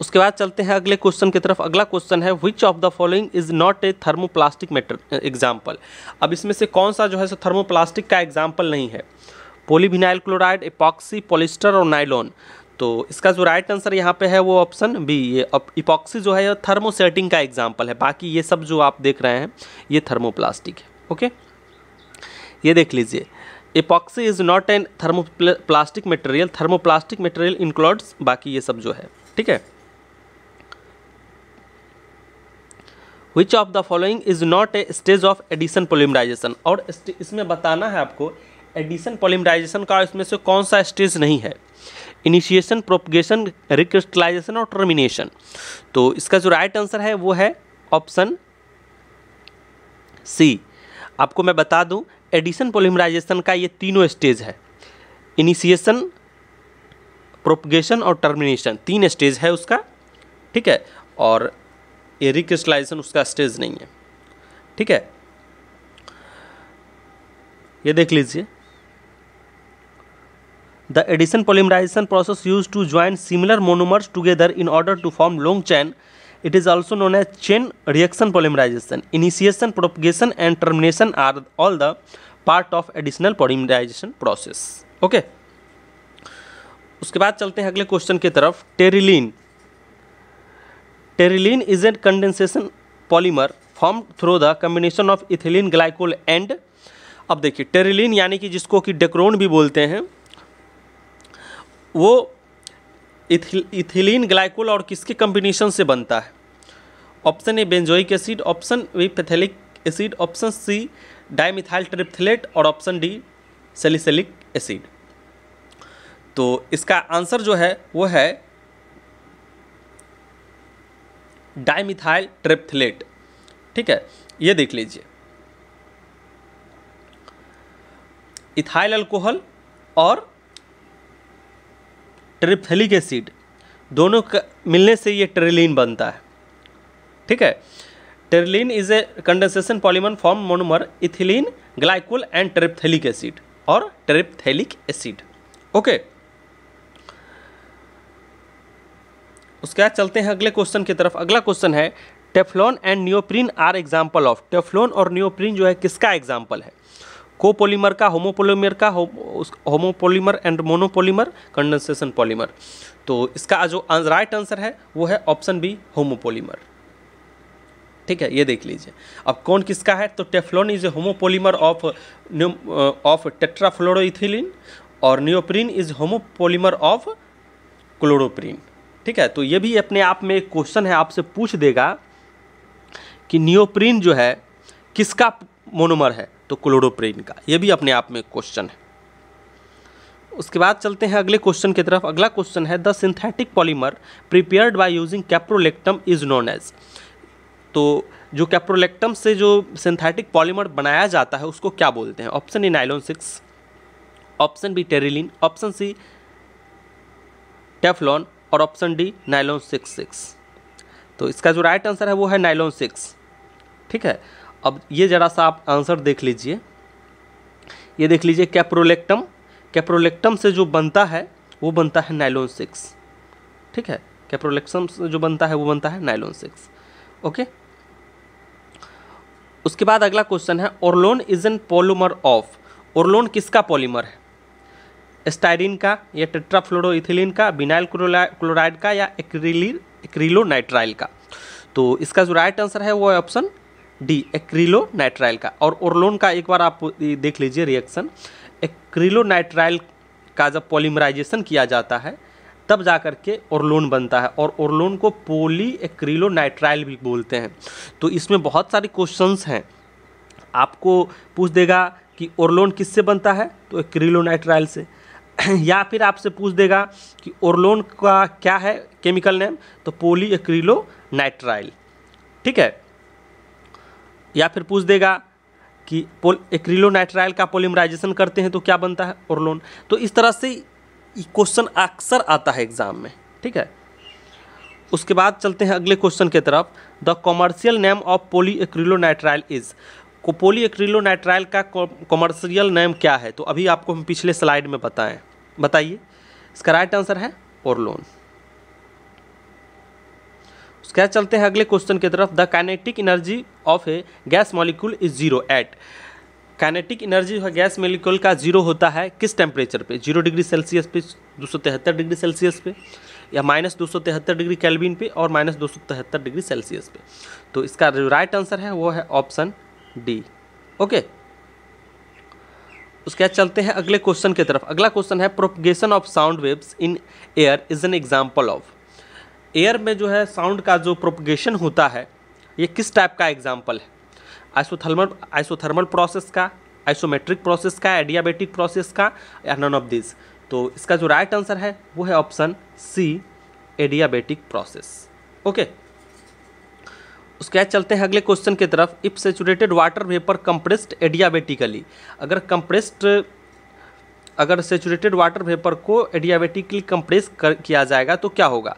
S1: उसके बाद चलते हैं अगले क्वेश्चन की तरफ अगला क्वेश्चन है which of the following is not a thermoplastic matter example अब इसमें से कौन सा जो है सो थर्मोप्लास्टिक का एग्जाम्पल नहीं है पोलीविनाइल क्लोराइड इपॉक्सी पोलिस्टर और नाइलॉन तो इसका जो राइट आंसर यहाँ पे है वो ऑप्शन बी ये इपॉक्सी जो है ये थर्मोसेटिंग का एग्जाम्पल है बाकी ये सब जो आप देख रहे हैं ये थर्मोप्लास्टिक है ओके ये देख लीजिए epoxy is not an plastic material thermoplastic material includes बाकी ये सब जो है ठीक है which of the following is not a stage of addition polymerization और इसमें बताना है आपको एडिशन पोलिमराइजेशन का इसमें से कौन सा स्टेज नहीं है इनिशिएशन प्रोपगेशन रिक्रिस्टलाइजेशन और टर्मिनेशन तो इसका जो राइट आंसर है वो है ऑप्शन सी आपको मैं बता दूं एडिशन पोलिमराइजेशन का ये तीनों स्टेज है इनिशिएशन प्रोपगेशन और टर्मिनेशन तीन स्टेज है उसका ठीक है और ये रिक्रिस्टलाइजेशन उसका स्टेज नहीं है ठीक है ये देख लीजिए the addition polymerization process use to join similar monomers together in order to form long chain it is also known as chain reaction polymerization initiation propagation and termination are all the part of additional polymerization process okay उसके बाद चलते हैं अगले क्वेश्चन की तरफ Terylene Terylene is a condensation polymer formed through the combination of ethylene glycol and अब देखिए टेरिलीन यानी कि जिसको कि डेक्रोन भी बोलते हैं वो इथिलीन ग्लाइकोल और किसके कम्बिनेशन से बनता है option A benzoic acid option B phthalic acid option C dimethyl terephthalate और ऑप्शन डी सेलिसलिक एसिड तो इसका आंसर जो है वो है डाइमिथाइल ट्रिप्थलेट ठीक है ये देख लीजिए इथाइल अल्कोहल और ट्रिप्थलिक एसिड दोनों का मिलने से ये ट्रेलिन बनता है ठीक है Terylene is a condensation polymer form monomer ethylene glycol and terephthalic acid और ट्रिप्थेलिक एसिड ओके okay. उसके बाद चलते हैं अगले क्वेश्चन की तरफ अगला क्वेश्चन है Teflon and neoprene are example of Teflon और न्योप्रीन जो है किसका एग्जाम्पल है कोपोलीमर का होमोपोलीमर का homopolymer and monopolymer condensation polymer तो इसका जो राइट आंसर है वो है ऑप्शन बी होमोपोलीमर ठीक है ये देख लीजिए अब कौन किसका है तो Teflon is a homopolymer of of tetrafluoroethylene और neoprene is homopolymer of chloroprene ठीक है तो ये भी अपने आप में एक क्वेश्चन है आपसे पूछ देगा कि नियोप्रीन जो है किसका मोनोमर है तो क्लोरोप्रीन का ये भी अपने आप में क्वेश्चन है उसके बाद चलते हैं अगले क्वेश्चन की तरफ अगला क्वेश्चन है the synthetic polymer prepared by using caprolactam is known as तो जो कैप्रोलेक्टम से जो सिंथेटिक पॉलीमर बनाया जाता है उसको क्या बोलते हैं option A nylon six option B Terylene option C Teflon और option D nylon six six तो इसका जो राइट आंसर है वो है नाइलोन सिक्स ठीक है अब ये ज़रा सा आप आंसर देख लीजिए ये देख लीजिए कैप्रोलेक्टम कैप्रोलेक्टम से जो बनता है वो बनता है नाइलोन सिक्स ठीक है कैप्रोलेक्टम से जो बनता है वो बनता है नाइलोन सिक्स ओके उसके बाद अगला क्वेश्चन है Orlon is an polymer of Orlon किसका पॉलीमर है स्टाइरिन का या टेट्राफ्लोरोइथिलीन का बिनाइल क्लोराइड का या एक्रिलिन नाइट्राइल का तो इसका जो राइट आंसर है वो है ऑप्शन डी नाइट्राइल का और ओरलोन का एक बार आप देख लीजिए रिएक्शन नाइट्राइल का जब पॉलीमराइजेशन किया जाता है तब जा कर के ओरलोन बनता है और ओरलोन को पोली नाइट्राइल भी बोलते हैं तो इसमें बहुत सारे क्वेश्चंस हैं आपको पूछ देगा कि ओरलोन किससे बनता है तो नाइट्राइल से या फिर आपसे पूछ देगा कि ओरलोन का क्या है केमिकल नेम तो पोली एक्रीलो नाइट्राइल ठीक है या फिर पूछ देगा कि पोल एक्रीलो नाइट्राइल का पोलिमराइजेशन करते हैं तो क्या बनता है ओरलोन तो इस तरह से क्वेश्चन अक्सर आता है एग्ज़ाम में ठीक है उसके बाद चलते हैं अगले क्वेश्चन की तरफ the commercial name of polyacrylonitrile is कोपोली एक्रिलोनाइट्राइल का कॉमर्शियल नेम क्या है तो अभी आपको हम पिछले स्लाइड में बताएं बताइए इसका राइट आंसर है ओरलोन उसके बाद चलते हैं अगले क्वेश्चन की तरफ the kinetic energy of a gas molecule is zero at kinetic energy gas molecule का जीरो होता है किस टेम्परेचर पे जीरो डिग्री सेल्सियस पे दो सौ तिहत्तर डिग्री सेल्सियस पे या माइनस दो सौ तिहत्तर डिग्री कैलविन पे और माइनस दो सौ तिहत्तर डिग्री सेल्सियस पे तो इसका राइट आंसर है वो है ऑप्शन डी ओके उसके बाद चलते हैं अगले क्वेश्चन की तरफ अगला क्वेश्चन है propagation of sound waves in air is an example of air में जो है साउंड का जो प्रोपगेशन होता है ये किस टाइप का एग्जाम्पल है आइसोथर्मल आइसोथर्मल प्रोसेस का आइसोमेट्रिक प्रोसेस का एडियाबेटिक प्रोसेस का या नन ऑफ दिस तो इसका जो राइट आंसर है वो है option C adiabatic process okay okay? उसके बाद चलते हैं अगले क्वेश्चन की तरफ if saturated water vapour compressed adiabatically अगर कंप्रेस्ड अगर सेचुरेटेड वाटर वेपर को एडियाबेटिकली कंप्रेस कर किया जाएगा तो क्या होगा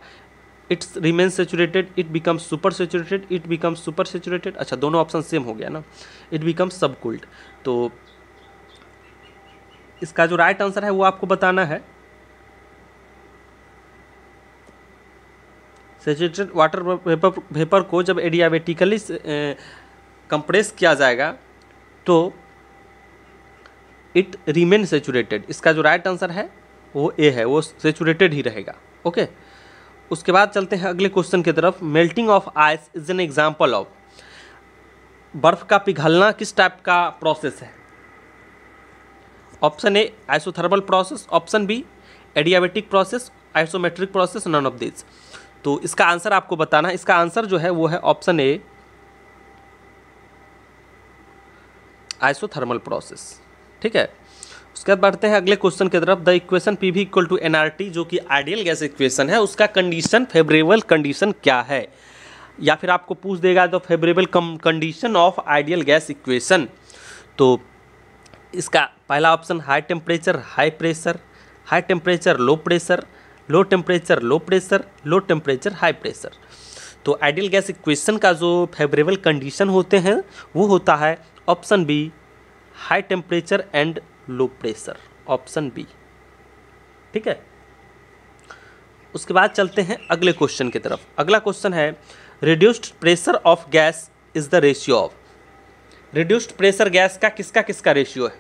S1: its remain saturated it becomes super saturated it becomes super saturated अच्छा दोनों ऑप्शन सेम हो गया ना इट बिकम्स सब तो इसका जो राइट आंसर है वो आपको बताना है सेचुरेटेड वाटर वेपर वेपर को जब एडियाबेटिकली कंप्रेस किया जाएगा तो इट रिमेन सेचुरेटेड इसका जो राइट आंसर है वो ए है वो सेचुरेटेड ही रहेगा ओके उसके बाद चलते हैं अगले क्वेश्चन की तरफ melting of ice is an example of बर्फ का पिघलना किस टाइप का प्रोसेस है option A isothermal process option B adiabatic process isometric process none of this तो इसका आंसर आपको बताना इसका आंसर जो है वो है ऑप्शन ए आइसोथर्मल प्रोसेस ठीक है उसके बाद बढ़ते हैं अगले क्वेश्चन की तरफ the equation P V equal to N जो कि आइडियल गैस इक्वेशन है उसका कंडीशन फेवरेबल कंडीशन क्या है या फिर आपको पूछ देगा the favourable condition of ideal gas equation तो इसका पहला option high temperature high pressure high temperature low pressure low temperature low pressure low temperature high pressure तो आइडियल गैस इक्वेशन का जो फेवरेबल कंडीशन होते हैं वो होता है option B high temperature and low pressure option B ठीक है उसके बाद चलते हैं अगले क्वेश्चन की तरफ अगला क्वेश्चन है reduced pressure of gas is the ratio of reduced pressure gas का किसका किसका रेशियो है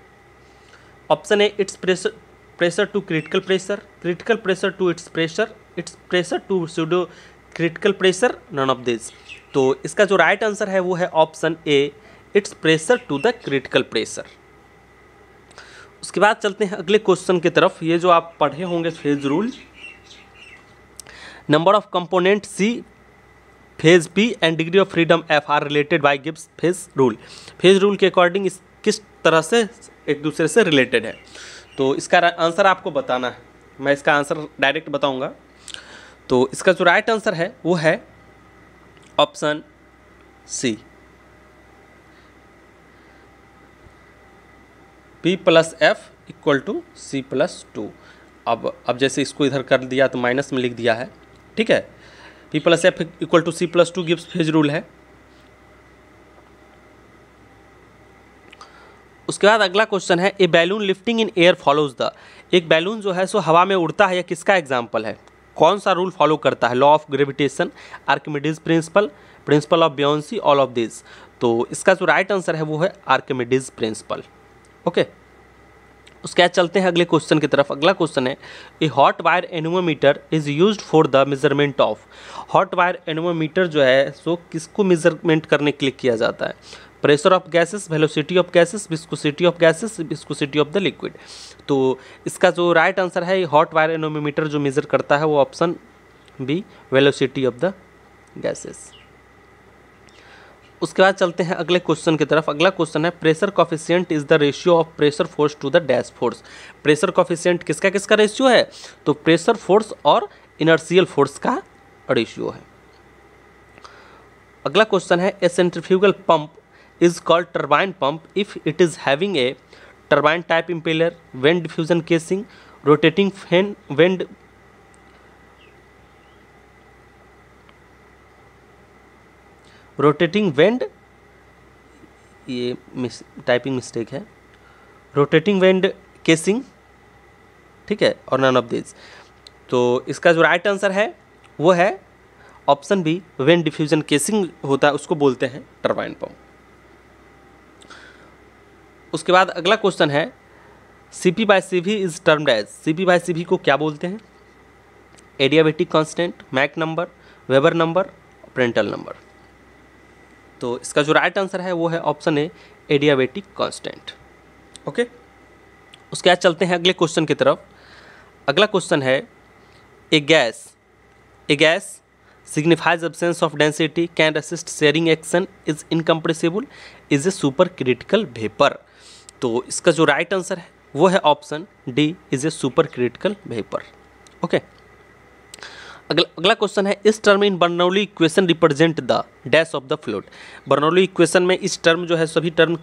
S1: option A its pressure pressure to critical pressure critical pressure to its pressure its pressure to pseudo critical pressure none of this तो इसका जो राइट right आंसर है वो है option A its pressure to the critical pressure उसके बाद चलते हैं अगले क्वेश्चन की तरफ ये जो आप पढ़े होंगे phase rule number of component C phase P and degree of freedom F R related by Gibbs phase rule phase rule के अकॉर्डिंग किस तरह से एक दूसरे से रिलेटेड है तो इसका आंसर आपको बताना है मैं इसका आंसर डायरेक्ट बताऊंगा तो इसका जो राइट आंसर है वो है option C P plus F equal to C plus two अब अब जैसे इसको इधर कर दिया तो माइनस में लिख दिया है ठीक है P plus F equal to C plus two gives phase rule है उसके बाद अगला क्वेश्चन है a balloon lifting in air follows the एक बैलून जो है सो हवा में उड़ता है या किसका एग्जाम्पल है कौन सा रूल फॉलो करता है law of gravitation Archimedes principle principle of buoyancy all of this तो इसका जो राइट आंसर है वो है आर्किमिडीज प्रिंसिपल ओके उसके बाद चलते हैं अगले क्वेश्चन की तरफ अगला क्वेश्चन है a hot wire anemometer is use for the measurement of hot wire anemometer जो है सो किसको मेजरमेंट करने के लिए किया जाता है pressure of gases velocity of gases viscosity of gases viscosity of the liquid तो इसका जो राइट आंसर है हॉट वायर एनोमीटर जो मेजर करता है वो option B velocity of the gases उसके बाद चलते हैं अगले क्वेश्चन की तरफ अगला क्वेश्चन है pressure coefficient is the ratio of pressure force to the dash force pressure coefficient किसका किसका रेशियो है तो प्रेशर फोर्स और इनर्शियल फोर्स का रेशियो है अगला क्वेश्चन है a centrifugal pump is called turbine pump if it is having a turbine type impeller vaned diffusion casing rotating fan vaned rotating vaned ये मिस टाइपिंग मिस्टेक है रोटेटिंग वेंड केसिंग ठीक है और नन ऑफ दिस तो इसका जो राइट आंसर है वो है option B vaned diffusion casing होता है उसको बोलते हैं टर्बाइन पंप उसके बाद अगला क्वेश्चन है C P by C V is termed as C P by C V को क्या बोलते हैं adiabatic constant Mach number Weber number Prandtl number तो इसका जो राइट आंसर है वो है option A adiabatic constant okay उसके बाद चलते हैं अगले क्वेश्चन की तरफ अगला क्वेश्चन है a gas a gas signifies absence of density can assist shearing action is incompressible is a super critical vapour तो इसका जो राइट आंसर है वो है option D is a super critical vapour okay अगला अगला क्वेश्चन है इस term in Bernoulli equation represent the dash of the float Bernoulli equation में इस टर्म जो है सभी टर्म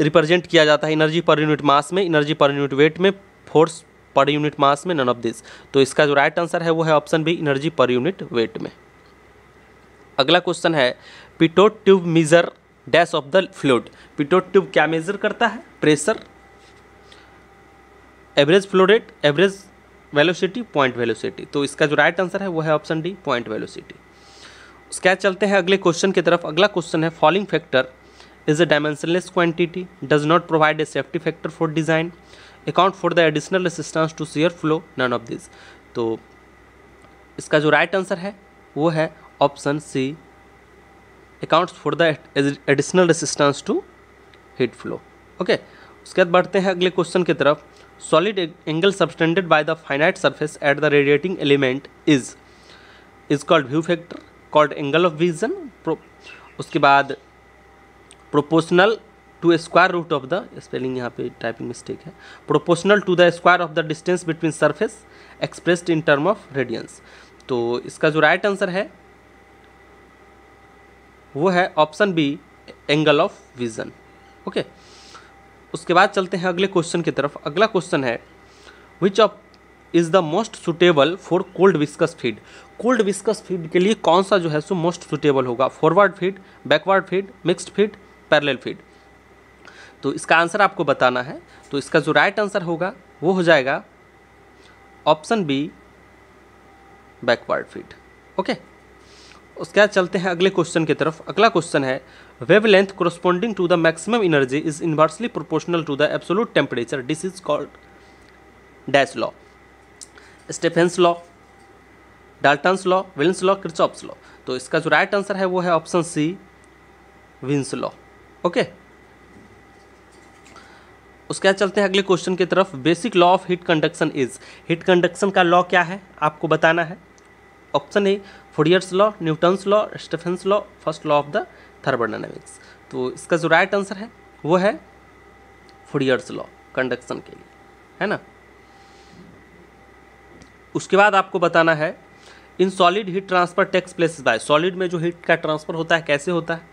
S1: रिप्रेजेंट किया जाता है एनर्जी पर यूनिट मास में एनर्जी पर यूनिट वेट में फोर्स पर यूनिट मास में नन ऑफ दिस तो इसका जो राइट आंसर है वो है option B energy per unit weight में अगला क्वेश्चन है pitot tube measure dash of the fluid pitot tube क्या मेजर करता है pressure average flow rate average velocity point velocity तो इसका जो राइट आंसर है वो है ऑप्शन डी पॉइंट वेलोसिटी उसके बाद चलते हैं अगले क्वेश्चन की तरफ अगला क्वेश्चन है fouling factor is a dimensionless quantity does not provide a safety factor for design account for the additional assistance to shear flow none of this तो इसका जो राइट आंसर है वो है option C accounts for the additional resistance to heat flow okay उसके बाद बढ़ते हैं अगले क्वेश्चन की तरफ solid angle subtended by the finite surface at the radiating element is is called view factor called angle of vision उसके बाद proportional to square root of the spelling यहाँ पे टाइपिंग मिस्टेक है proportional to the square of the distance between surface expressed in term of radiance तो इसका जो राइट right आंसर है वो है option B angle of vision okay उसके बाद चलते हैं अगले क्वेश्चन की तरफ अगला क्वेश्चन है which of is the most suitable for cold viscous feed cold viscous feed के लिए कौन सा जो है सो मोस्ट सुटेबल होगा forward feed backward feed mixed feed parallel feed तो इसका आंसर आपको बताना है तो इसका जो राइट आंसर होगा वो हो जाएगा option B backward feed okay उसके बाद चलते हैं अगले क्वेश्चन की तरफ अगला क्वेश्चन है wavelength corresponding to the maximum energy is inversely proportional to the absolute temperature this is called dash law Stefan's law Dalton's law Wien's law Kirchhoff's law तो इसका जो राइट आंसर है वो है option C Wien's law okay उसके बाद चलते हैं अगले क्वेश्चन की तरफ basic law of heat conduction is heat conduction का लॉ क्या है आपको बताना है option A फोरियर्स law Newton's law Stefan's law first law of the thermodynamics तो इसका जो राइट आंसर है वो है फोरियर्स लॉ कंडक्शन के लिए है ना उसके बाद आपको बताना है in solid heat transfer takes place by solid में जो हीट का ट्रांसफर होता है कैसे होता है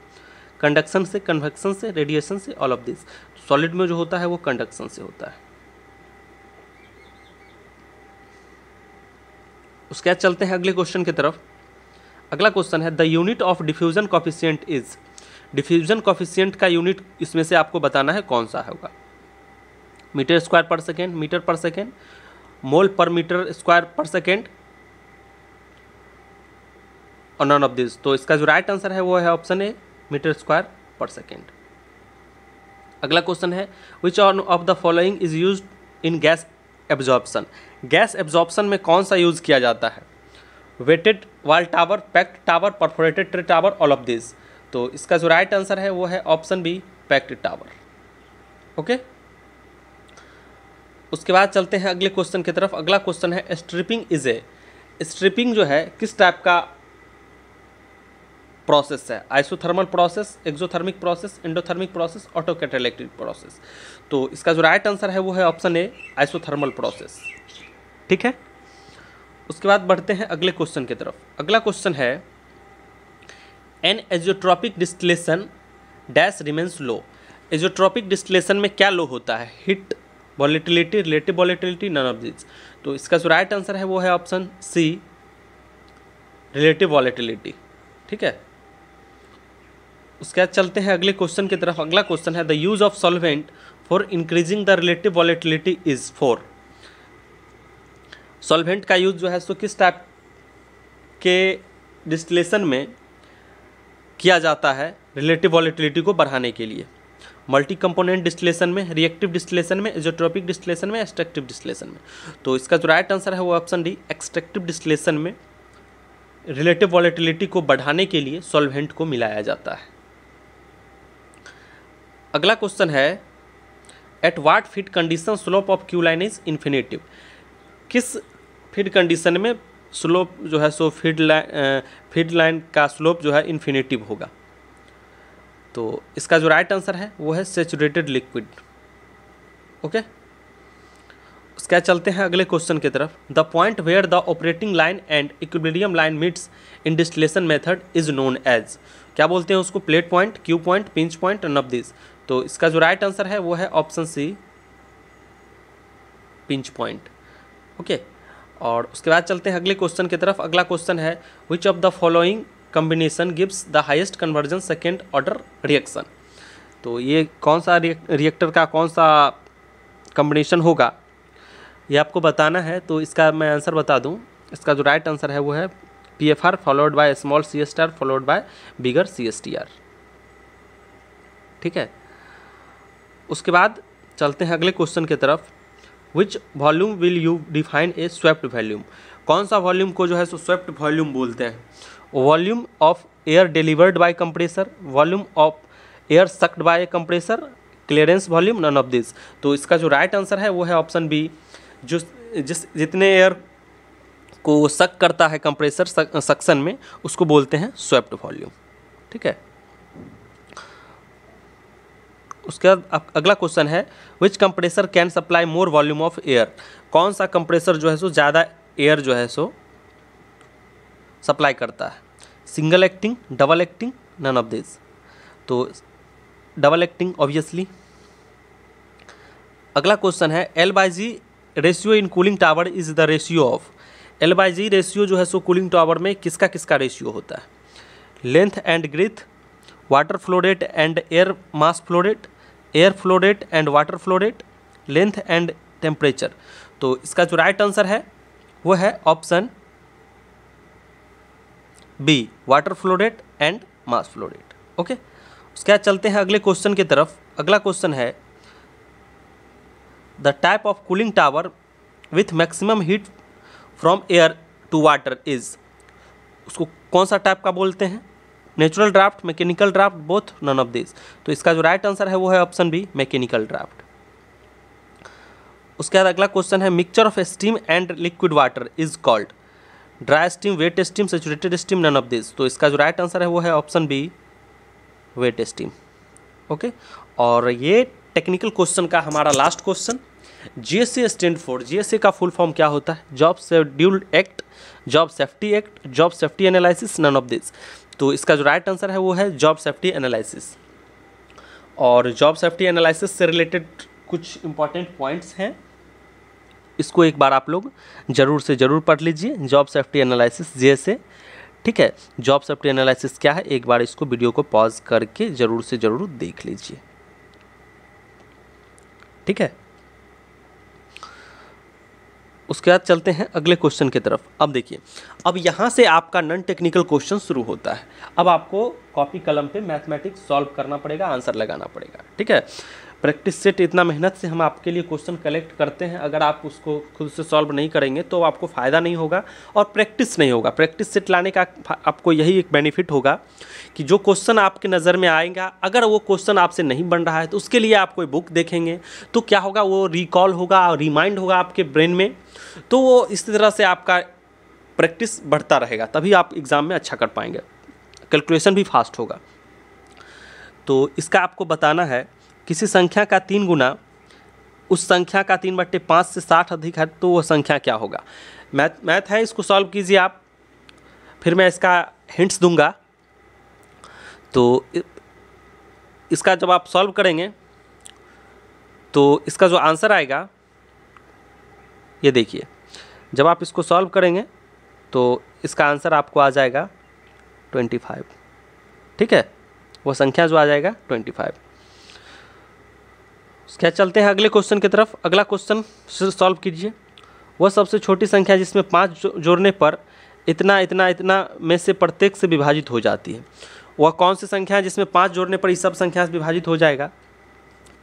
S1: कंडक्शन से कन्वेक्शन से रेडिएशन से ऑल ऑफ दिस सॉलिड में जो होता है वो कंडक्शन से होता है उसके बाद चलते हैं अगले क्वेश्चन की तरफ अगला क्वेश्चन है the unit of diffusion coefficient is diffusion coefficient का यूनिट इसमें से आपको बताना है कौन सा होगा metre square per second metre per second mole per metre square per second और नॉन ऑफ दिस तो इसका जो राइट आंसर है वो है option A metre square per second अगला क्वेश्चन है which one of the following is use in gas absorption gas absorption में कौन सा यूज़ किया जाता है wetted wall tower packed tower perforated tray tower all of this तो इसका जो राइट आंसर है वो है option B packed tower okay उसके बाद चलते हैं अगले क्वेश्चन की तरफ अगला क्वेश्चन है स्ट्रिपिंग इज ए स्ट्रिपिंग जो है किस टाइप का प्रोसेस है isothermal process exothermic process endothermic process autocatalytic process तो इसका जो राइट आंसर है वो है ऑप्शन ए आइसोथर्मल प्रोसेस ठीक है उसके बाद बढ़ते हैं अगले क्वेश्चन की तरफ अगला क्वेश्चन है an azeotropic distillation dash remains low azeotropic distillation में क्या लो होता है heat volatility relative volatility none of this तो इसका जो राइट आंसर है वो है ऑप्शन सी रिलेटिव वॉलेटिलिटी ठीक है उसके बाद चलते हैं अगले क्वेश्चन की तरफ अगला क्वेश्चन है the use of solvent for increasing the relative volatility is for solvent का यूज़ जो है सो किस टाइप के डिस्टिलेशन में किया जाता है रिलेटिव वॉलीटिलिटी को बढ़ाने के लिए मल्टी कंपोनेंट डिस्टिलेशन में रिएक्टिव डिस्टिलेशन में एजोट्रोपिक डिस्टिलेशन में एक्सट्रेक्टिव डिस्टिलेशन में तो इसका जो राइट आंसर है वो ऑप्शन डी एक्सट्रेक्टिव डिस्टिलेशन में रिलेटिव वॉलीटिलिटी को बढ़ाने के लिए सॉल्वेंट को मिलाया जाता है अगला क्वेश्चन है at what feed condition slope of q line is infinitive किस फीड कंडीशन में स्लोप जो है सो फीड लाइन फीड लाइन का स्लोप जो है इन्फिनेटिव होगा तो इसका जो राइट आंसर है वो है सेचुरेटेड लिक्विड ओके उसके चलते हैं अगले क्वेश्चन की तरफ the point where the operating line and equilibrium line meets in distillation method is known as क्या बोलते हैं उसको plate point q point pinch point none this तो इसका जो राइट आंसर है वो है option C pinch point okay okay. और उसके बाद चलते हैं अगले क्वेश्चन की तरफ अगला क्वेश्चन है which of the following combination gives the highest conversion second order reaction तो ये कौन सा रिएक्टर का कौन सा कम्बिनेशन होगा ये आपको बताना है तो इसका मैं आंसर बता दूँ इसका जो राइट आंसर है वो है P F R followed by small C S T R followed by bigger C S T R ठीक है उसके बाद चलते हैं अगले क्वेश्चन की तरफ which volume will you define a swept volume कौन सा वॉल्यूम को जो है सो स्वेप्ट वॉल्यूम बोलते हैं volume of air delivered by compressor volume of air sucked by compressor clearance volume none of this तो इसका जो राइट right आंसर है वो है ऑप्शन बी जो जिस जितने एयर को सक करता है कंप्रेसर सक्शन में उसको बोलते हैं स्वेप्ट वॉल्यूम ठीक है उसके बाद अगला क्वेश्चन है which compressor can supply more volume of air कौन सा कंप्रेसर जो है सो ज़्यादा एयर जो है सो सप्लाई करता है single acting double acting none of this तो डबल एक्टिंग ऑब्वियसली अगला क्वेश्चन है L by G ratio in cooling tower is the ratio of L by G ratio जो है सो कूलिंग टावर में किसका किसका रेशियो होता है length and girth water flow rate and air mass flow rate air flow rate and water flow rate length and temperature तो इसका जो राइट आंसर है वो है option B water flow rate and mass flow rate okay उसके बाद चलते हैं अगले क्वेश्चन की तरफ अगला क्वेश्चन है the type of cooling tower with maximum heat from air to water is उसको कौन सा टाइप का बोलते हैं natural draft mechanical draft both none of this तो इसका जो राइट आंसर है वो है ऑप्शन बी मैकेनिकल ड्राफ्ट उसके बाद अगला क्वेश्चन है mixture of steam and liquid water is called dry steam wet steam saturated steam none of this तो इसका जो राइट आंसर है वो है option B wet steam okay और ये टेक्निकल क्वेश्चन का हमारा last question GSC stand for GSC का फुल फॉर्म क्या होता है job scheduled act job safety act job safety analysis none of this तो इसका जो राइट आंसर है वो है जॉब सेफ्टी एनालिसिस और जॉब सेफ्टी एनालिसिस से रिलेटेड कुछ इम्पॉर्टेंट पॉइंट्स हैं इसको एक बार आप लोग ज़रूर से ज़रूर पढ़ लीजिए जॉब सेफ्टी एनालिसिस जैसे ठीक है जॉब सेफ्टी एनालिसिस क्या है एक बार इसको वीडियो को पॉज करके ज़रूर से ज़रूर देख लीजिए ठीक है उसके बाद चलते हैं अगले क्वेश्चन की तरफ अब देखिए अब यहाँ से आपका नॉन टेक्निकल क्वेश्चन शुरू होता है अब आपको कॉपी कलम पे मैथमेटिक्स सॉल्व करना पड़ेगा आंसर लगाना पड़ेगा ठीक है प्रैक्टिस सेट इतना मेहनत से हम आपके लिए क्वेश्चन कलेक्ट करते हैं अगर आप उसको खुद से सॉल्व नहीं करेंगे तो आपको फ़ायदा नहीं होगा और प्रैक्टिस नहीं होगा प्रैक्टिस सेट लाने का आपको यही एक बेनिफिट होगा कि जो क्वेश्चन आपके नज़र में आएगा अगर वो क्वेश्चन आपसे नहीं बन रहा है तो उसके लिए आप कोई बुक देखेंगे तो क्या होगा वो रिकॉल होगा और रिमाइंड होगा आपके ब्रेन में तो वो इस तरह से आपका प्रैक्टिस बढ़ता रहेगा तभी आप एग्ज़ाम में अच्छा कर पाएंगे कैलकुलेशन भी फास्ट होगा तो इसका आपको बताना है किसी संख्या का तीन गुना उस संख्या का तीन बट्टे पाँच से साठ अधिक है तो वह संख्या क्या होगा मैथ मैथ है इसको सॉल्व कीजिए आप फिर मैं इसका हिंट्स दूंगा तो इसका जब आप सॉल्व करेंगे तो इसका जो आंसर आएगा ये देखिए जब आप इसको सॉल्व करेंगे तो इसका आंसर आपको आ जाएगा ट्वेंटी फाइव ठीक है वह संख्या जो आ जाएगा ट्वेंटी फाइव क्या चलते हैं अगले क्वेश्चन की तरफ अगला क्वेश्चन सॉल्व कीजिए वह सबसे छोटी संख्या जिसमें पाँच जो, जोड़ने पर इतना इतना इतना में से प्रत्येक से विभाजित हो जाती है वह कौन सी संख्या है जिसमें पाँच जोड़ने पर इस सब संख्या से विभाजित हो जाएगा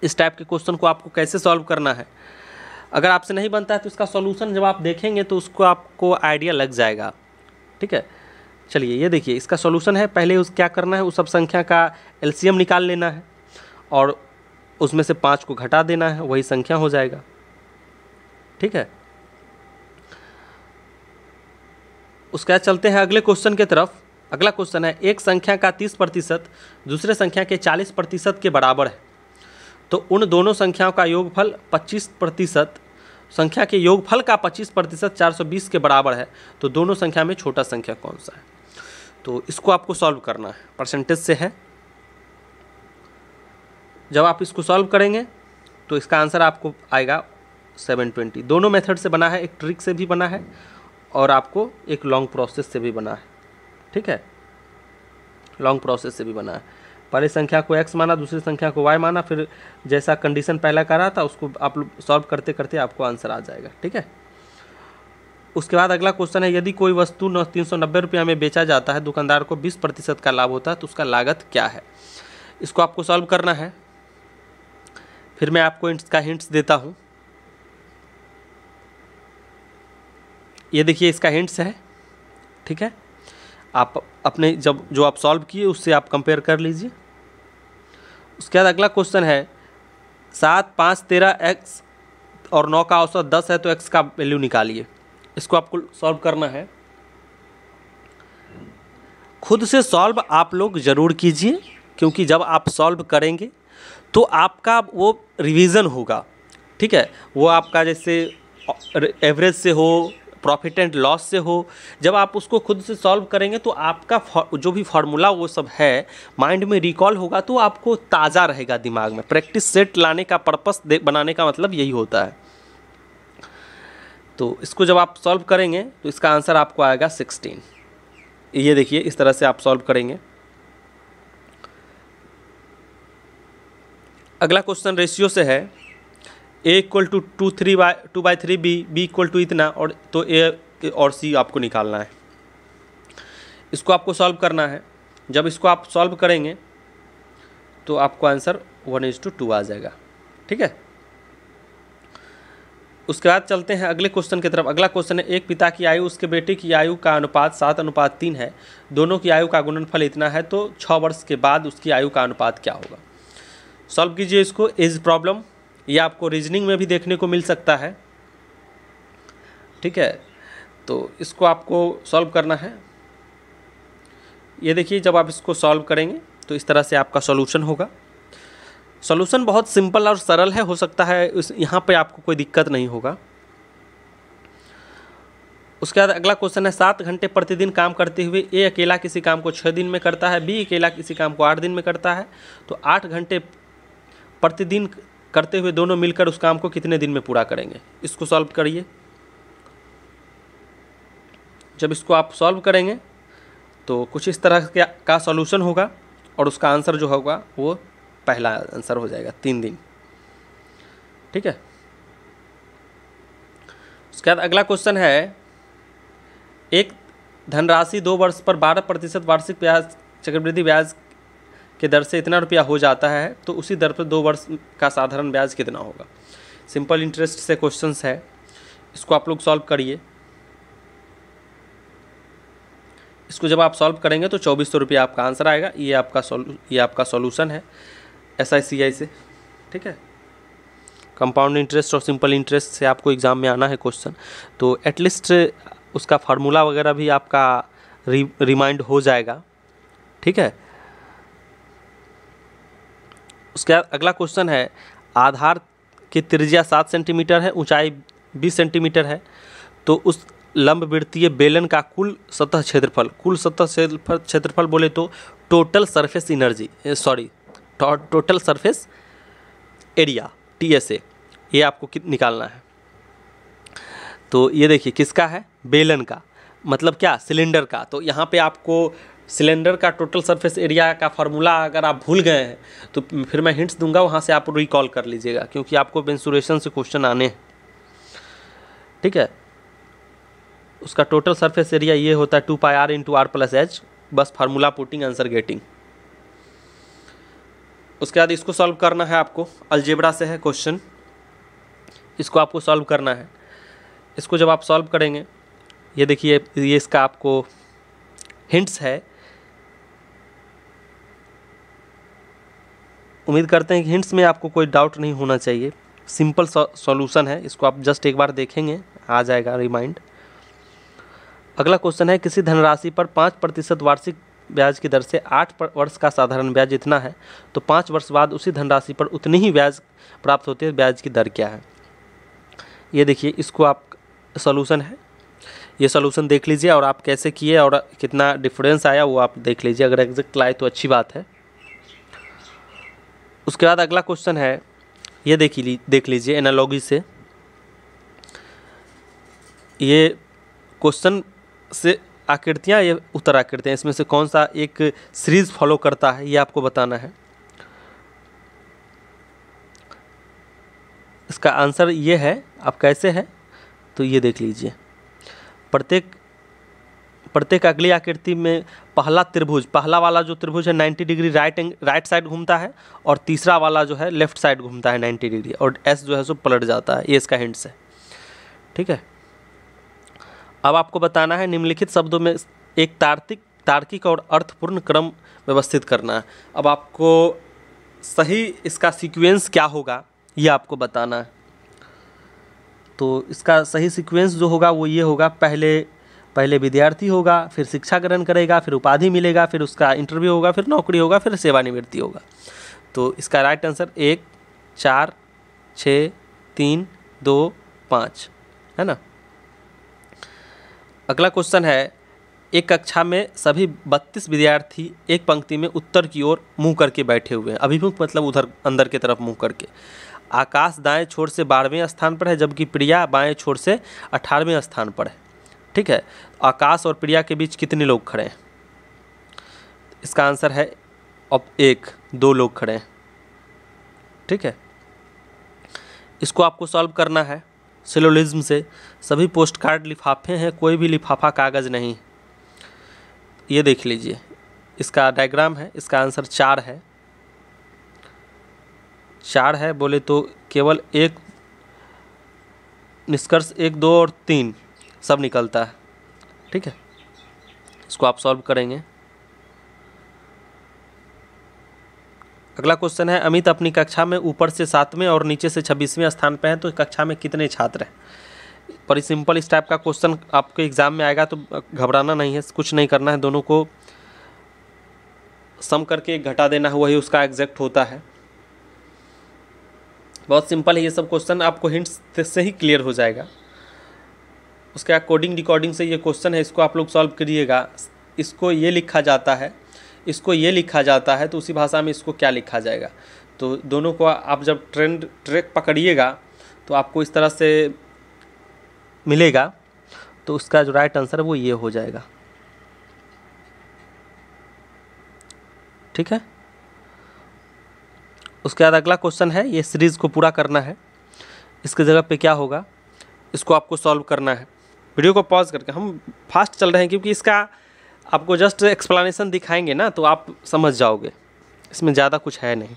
S1: इस टाइप के क्वेश्चन को आपको कैसे सॉल्व करना है अगर आपसे नहीं बनता है तो इसका सॉल्यूशन जब आप देखेंगे तो उसको आपको आइडिया लग जाएगा ठीक है चलिए ये देखिए इसका सॉल्यूशन है पहले उस क्या करना है उस सब संख्या का एलसीएम निकाल लेना है और उसमें से पाँच को घटा देना है वही संख्या हो जाएगा ठीक है उसके बाद चलते हैं अगले क्वेश्चन की तरफ अगला क्वेश्चन है एक संख्या का तीस प्रतिशत दूसरे संख्या के चालीस प्रतिशत के बराबर है तो उन दोनों संख्याओं का योगफल पच्चीस प्रतिशत संख्या के योगफल का पच्चीस प्रतिशत चार सौ बीस के बराबर है तो दोनों संख्या में छोटा संख्या कौन सा है तो इसको आपको सॉल्व करना है परसेंटेज से है जब आप इसको सॉल्व करेंगे तो इसका आंसर आपको आएगा सेवन ट्वेंटी दोनों मेथड से बना है एक ट्रिक से भी बना है और आपको एक लॉन्ग प्रोसेस से भी बना है ठीक है लॉन्ग प्रोसेस से भी बना है पहले संख्या को एक्स माना दूसरी संख्या को वाई माना फिर जैसा कंडीशन पहला कर रहा था उसको आप लोग सॉल्व करते करते आपको आंसर आ जाएगा ठीक है उसके बाद अगला क्वेश्चन है यदि कोई वस्तु नौ तीन सौ नब्बे रुपया में बेचा जाता है दुकानदार को बीस प्रतिशत का लाभ होता है तो उसका लागत क्या है इसको आपको सॉल्व करना है फिर मैं आपको इसका हिंट्स देता हूँ ये देखिए इसका हिंट्स है ठीक है आप अपने जब जो आप सॉल्व किए उससे आप कंपेयर कर लीजिए उसके बाद अगला क्वेश्चन है सात पाँच तेरह एक्स और नौ का औसत दस है तो एक्स का वैल्यू निकालिए इसको आपको सॉल्व करना है खुद से सॉल्व आप लोग ज़रूर कीजिए क्योंकि जब आप सॉल्व करेंगे तो आपका वो रिवीजन होगा ठीक है वो आपका जैसे एवरेज से हो प्रॉफिट एंड लॉस से हो जब आप उसको खुद से सॉल्व करेंगे तो आपका जो भी फार्मूला वो सब है माइंड में रिकॉल होगा तो आपको ताज़ा रहेगा दिमाग में प्रैक्टिस सेट लाने का पर्पस बनाने का मतलब यही होता है तो इसको जब आप सॉल्व करेंगे तो इसका आंसर आपको आएगा सिक्सटीन ये देखिए इस तरह से आप सॉल्व करेंगे अगला क्वेश्चन रेशियो से है A equal to two three by two by three B B equal to इतना और तो ए और सी आपको निकालना है इसको आपको सॉल्व करना है जब इसको आप सॉल्व करेंगे तो आपको answer one is two two आ जाएगा ठीक है उसके बाद चलते हैं अगले क्वेश्चन की तरफ अगला क्वेश्चन है एक पिता की आयु उसके बेटे की आयु का अनुपात सात अनुपात तीन है दोनों की आयु का गुणनफल इतना है तो छः वर्ष के बाद उसकी आयु का अनुपात क्या होगा सॉल्व कीजिए इसको इज प्रॉब्लम ये आपको रीजनिंग में भी देखने को मिल सकता है ठीक है तो इसको आपको सॉल्व करना है ये देखिए जब आप इसको सॉल्व करेंगे तो इस तरह से आपका सॉल्यूशन होगा सॉल्यूशन बहुत सिंपल और सरल है हो सकता है उस यहाँ पर आपको कोई दिक्कत नहीं होगा उसके बाद अगला क्वेश्चन है सात घंटे प्रतिदिन काम करते हुए ए अकेला किसी काम को छः दिन में करता है बी अकेला किसी काम को आठ दिन में करता है तो आठ घंटे प्रतिदिन करते हुए दोनों मिलकर उस काम को कितने दिन में पूरा करेंगे इसको सॉल्व करिए जब इसको आप सॉल्व करेंगे तो कुछ इस तरह का सॉल्यूशन होगा और उसका आंसर जो होगा वो पहला आंसर हो जाएगा तीन दिन ठीक है उसके बाद अगला क्वेश्चन है एक धनराशि दो वर्ष पर बारह प्रतिशत वार्षिक ब्याज चक्रवृद्धि ब्याज के दर से इतना रुपया हो जाता है तो उसी दर पर दो वर्ष का साधारण ब्याज कितना होगा सिंपल इंटरेस्ट से क्वेश्चंस है इसको आप लोग सॉल्व करिए इसको जब आप सॉल्व करेंगे तो चौबीस सौ रुपया आपका आंसर आएगा ये आपका सोलू ये आपका सॉल्यूशन है एस आई सी आई से ठीक है कंपाउंड इंटरेस्ट और सिंपल इंटरेस्ट से आपको एग्ज़ाम में आना है क्वेश्चन तो एटलीस्ट उसका फार्मूला वगैरह भी आपका रि, रिमाइंड हो जाएगा ठीक है उसके बाद अगला क्वेश्चन है आधार की त्रिज्या सात सेंटीमीटर है ऊंचाई बीस सेंटीमीटर है तो उस लंब वृत्तीय बेलन का कुल सतह क्षेत्रफल कुल सतह क्षेत्रफल क्षेत्रफल बोले तो total surface energy sorry total surface area TSA ये आपको निकालना है तो ये देखिए किसका है बेलन का मतलब क्या सिलेंडर का तो यहाँ पे आपको सिलेंडर का टोटल सरफेस एरिया का फार्मूला अगर आप भूल गए हैं तो फिर मैं हिंट्स दूंगा वहाँ से आप रिकॉल कर लीजिएगा क्योंकि आपको बेंसुरेशन से क्वेश्चन आने हैं ठीक है उसका टोटल सरफेस एरिया ये होता है two pi r into r plus h बस फार्मूला पुटिंग आंसर गेटिंग उसके बाद इसको सॉल्व करना है आपको अलजेबरा से है क्वेश्चन इसको आपको सॉल्व करना है इसको जब आप सॉल्व करेंगे ये देखिए ये इसका आपको हिंट्स है उम्मीद करते हैं कि हिंट्स में आपको कोई डाउट नहीं होना चाहिए सिंपल सॉल्यूशन है इसको आप जस्ट एक बार देखेंगे आ जाएगा रिमाइंड अगला क्वेश्चन है किसी धनराशि पर पाँच प्रतिशत वार्षिक ब्याज की दर से आठ वर्ष का साधारण ब्याज इतना है तो पाँच वर्ष बाद उसी धनराशि पर उतनी ही ब्याज प्राप्त होती है ब्याज की दर क्या है ये देखिए इसको आप सोल्यूशन है ये सोल्यूशन देख लीजिए और आप कैसे किए और कितना डिफरेंस आया वो आप देख लीजिए अगर एग्जैक्ट लाए तो अच्छी बात है उसके बाद अगला क्वेश्चन है ये देख ली देख लीजिए एनालॉगी से ये क्वेश्चन से आकृतियाँ ये उत्तर आकृतियाँ इसमें से कौन सा एक सीरीज फॉलो करता है ये आपको बताना है इसका आंसर ये है आप कैसे हैं तो ये देख लीजिए प्रत्येक प्रत्येक अगली आकृति में पहला त्रिभुज पहला वाला जो त्रिभुज है 90 डिग्री राइट राइट साइड घूमता है और तीसरा वाला जो है लेफ्ट साइड घूमता है 90 डिग्री और एस जो है सो पलट जाता है ये इसका हिंट से ठीक है अब आपको बताना है निम्नलिखित शब्दों में एक तार्किक तार्किक और अर्थपूर्ण क्रम व्यवस्थित करना है अब आपको सही इसका सीक्वेंस क्या होगा ये आपको बताना है तो इसका सही सीक्वेंस जो होगा वो ये होगा पहले पहले विद्यार्थी होगा फिर शिक्षा ग्रहण करेगा फिर उपाधि मिलेगा फिर उसका इंटरव्यू होगा फिर नौकरी होगा फिर सेवानिवृत्ति होगा तो इसका राइट आंसर एक चार छ तीन दो पाँच है ना अगला क्वेश्चन है एक कक्षा में सभी बत्तीस विद्यार्थी एक पंक्ति में उत्तर की ओर मुंह करके बैठे हुए हैं अभिमुख मतलब उधर अंदर की तरफ मुंह करके आकाश दाएं छोर से बारहवें स्थान पर है जबकि प्रिया बाएं छोर से अठारहवें स्थान पर है ठीक है आकाश और प्रिया के बीच कितने लोग खड़े हैं इसका आंसर है अब एक दो लोग खड़े हैं ठीक है इसको आपको सॉल्व करना है सिलोलिज्म से सभी पोस्ट कार्ड लिफाफे हैं कोई भी लिफाफा कागज़ नहीं ये देख लीजिए इसका डायग्राम है इसका आंसर चार है चार है बोले तो केवल एक निष्कर्ष एक दो और तीन सब निकलता है ठीक है इसको आप सॉल्व करेंगे अगला क्वेश्चन है अमित अपनी कक्षा में ऊपर से सातवें और नीचे से छब्बीसवें स्थान पर हैं तो कक्षा में कितने छात्र हैं पर सिंपल इस टाइप का क्वेश्चन आपके एग्ज़ाम में आएगा तो घबराना नहीं है कुछ नहीं करना है दोनों को सम करके घटा देना हुआ वही उसका एग्जैक्ट होता है बहुत सिंपल है ये सब क्वेश्चन आपको हिंट्स से ही क्लियर हो जाएगा उसका कोडिंग रिकॉर्डिंग से ये क्वेश्चन है इसको आप लोग सॉल्व करिएगा इसको ये लिखा जाता है इसको ये लिखा जाता है तो उसी भाषा में इसको क्या लिखा जाएगा तो दोनों को आप जब ट्रेंड ट्रैक पकड़िएगा तो आपको इस तरह से मिलेगा तो उसका जो राइट आंसर है वो ये हो जाएगा ठीक है उसके बाद अगला क्वेश्चन है ये सीरीज़ को पूरा करना है इसके जगह पे क्या होगा इसको आपको सॉल्व करना है वीडियो को पॉज करके हम फास्ट चल रहे हैं क्योंकि इसका आपको जस्ट एक्सप्लानेशन दिखाएंगे ना तो आप समझ जाओगे इसमें ज़्यादा कुछ है नहीं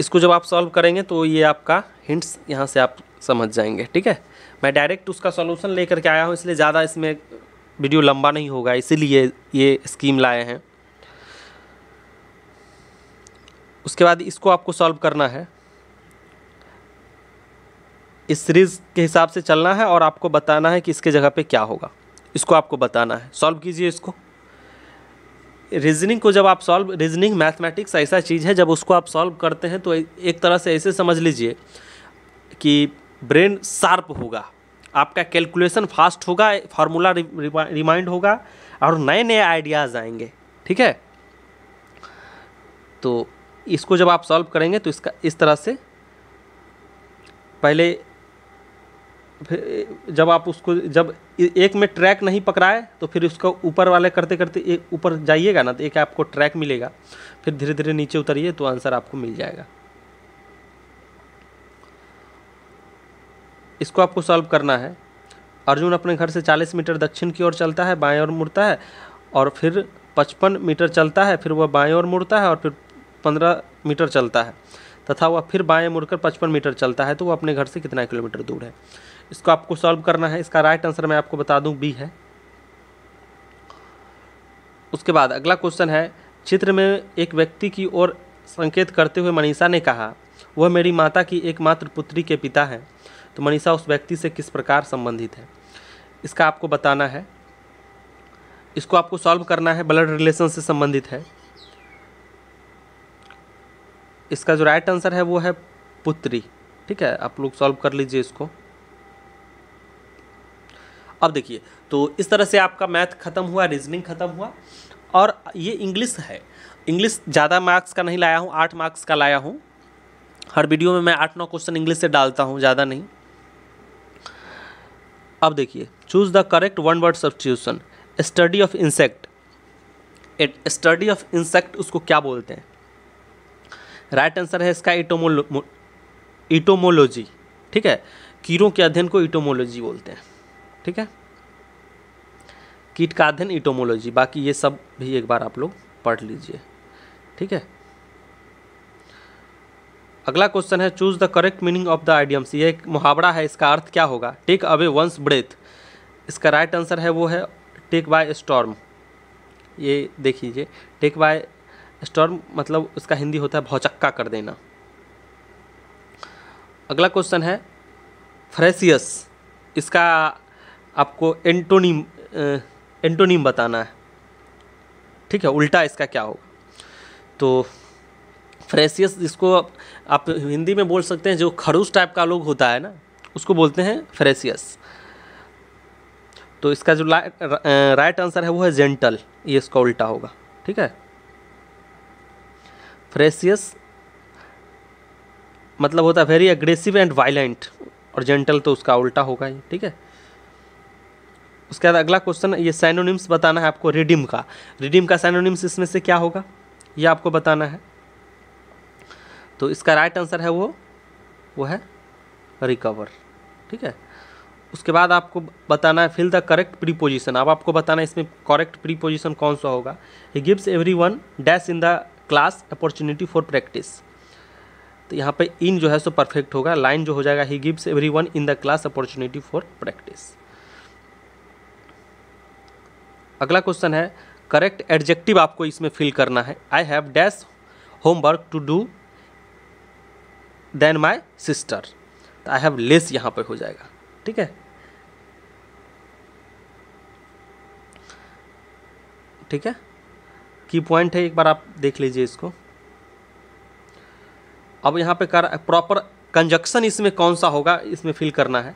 S1: इसको जब आप सॉल्व करेंगे तो ये आपका हिंट्स यहाँ से आप समझ जाएंगे ठीक है मैं डायरेक्ट उसका सॉल्यूशन लेकर के आया हूँ इसलिए ज़्यादा इसमें वीडियो लंबा नहीं होगा इसीलिए ये स्कीम लाए हैं उसके बाद इसको आपको सॉल्व करना है इस सीरीज़ के हिसाब से चलना है और आपको बताना है कि इसके जगह पे क्या होगा इसको आपको बताना है सॉल्व कीजिए इसको रीजनिंग को जब आप सॉल्व रीजनिंग मैथमेटिक्स ऐसा चीज़ है जब उसको आप सॉल्व करते हैं तो एक तरह से ऐसे समझ लीजिए कि ब्रेन शार्प होगा आपका कैलकुलेशन फास्ट होगा फार्मूला रिमाइंड होगा और नए नए आइडियाज़ आएंगे ठीक है तो इसको जब आप सॉल्व करेंगे तो इसका इस तरह से पहले फिर जब आप उसको जब एक में ट्रैक नहीं पकड़ाए तो फिर उसको ऊपर वाले करते करते एक ऊपर जाइएगा ना तो एक आपको ट्रैक मिलेगा फिर धीरे धीरे नीचे उतरिए तो आंसर आपको मिल जाएगा इसको आपको सॉल्व करना है अर्जुन अपने घर से 40 मीटर दक्षिण की ओर चलता है बाएं ओर मुड़ता है और फिर 55 मीटर चलता है फिर वह बाएं ओर मुड़ता है और फिर 15 मीटर चलता है तथा वह फिर बाएं मुड़कर 55 मीटर चलता है तो वह अपने घर से कितना किलोमीटर दूर है इसको आपको सॉल्व करना है इसका राइट आंसर मैं आपको बता दूं बी है उसके बाद अगला क्वेश्चन है चित्र में एक व्यक्ति की ओर संकेत करते हुए मनीषा ने कहा वह मेरी माता की एकमात्र पुत्री के पिता हैं तो मनीषा उस व्यक्ति से किस प्रकार संबंधित है इसका आपको बताना है इसको आपको सॉल्व करना है ब्लड रिलेशन से संबंधित है इसका जो राइट आंसर है वो है पुत्री ठीक है आप लोग सॉल्व कर लीजिए इसको अब देखिए तो इस तरह से आपका मैथ ख़त्म हुआ रीजनिंग ख़त्म हुआ और ये इंग्लिश है इंग्लिश ज़्यादा मार्क्स का नहीं लाया हूँ आठ मार्क्स का लाया हूँ हर वीडियो में मैं आठ नौ क्वेश्चन इंग्लिश से डालता हूँ ज़्यादा नहीं अब देखिए choose the correct one word substitution study of insect at study of insect उसको क्या बोलते हैं राइट right आंसर है इसका इटोमोलो इटोमोलॉजी ठीक है कीड़ों के अध्ययन को इटोमोलॉजी बोलते हैं ठीक है कीट का अध्ययन इटोमोलॉजी बाकी ये सब भी एक बार आप लोग पढ़ लीजिए ठीक है अगला क्वेश्चन है choose the correct meaning of the idioms ये एक मुहावरा है इसका अर्थ क्या होगा टेक अवे वंस ब्रेथ इसका राइट आंसर है वो है टेक बाय स्टॉर्म ये देख लीजिए टेक बाय स्टॉर्म मतलब उसका हिंदी होता है भौचक्का कर देना अगला क्वेश्चन है फ्रेसियस इसका आपको एंटोनीम एंटोनीम बताना है ठीक है उल्टा इसका क्या होगा तो फ्रेसियस जिसको आप, हिंदी में बोल सकते हैं जो खरूस टाइप का लोग होता है ना उसको बोलते हैं फ्रेसियस तो इसका जो राइट आंसर है वो है जेंटल ये इसका उल्टा होगा ठीक है फ्रेसियस मतलब होता है वेरी अग्रेसिव एंड वायलेंट और जेंटल तो उसका उल्टा होगा ही ठीक है उसके बाद अगला क्वेश्चन ये साइनोनिम्स बताना है आपको रिडीम का रिडीम का साइनोनिम्स इसमें से क्या होगा ये आपको बताना है तो इसका राइट आंसर है वो वो है रिकवर ठीक है उसके बाद आपको बताना है फिल द करेक्ट प्रीपोजिशन अब आपको बताना है इसमें करेक्ट प्रीपोजिशन कौन सा होगा he gives everyone dash in the class opportunity for practice तो यहाँ पे इन जो है सो परफेक्ट होगा लाइन जो हो जाएगा he gives everyone in the class opportunity for practice अगला क्वेश्चन है करेक्ट एडजेक्टिव आपको इसमें फिल करना है I have dash homework to do than my sister तो आई हैव लेस यहाँ पर हो जाएगा ठीक है ठीक है की पॉइंट है एक बार आप देख लीजिए इसको अब यहाँ पे कर प्रॉपर कंजक्शन इसमें कौन सा होगा इसमें फिल करना है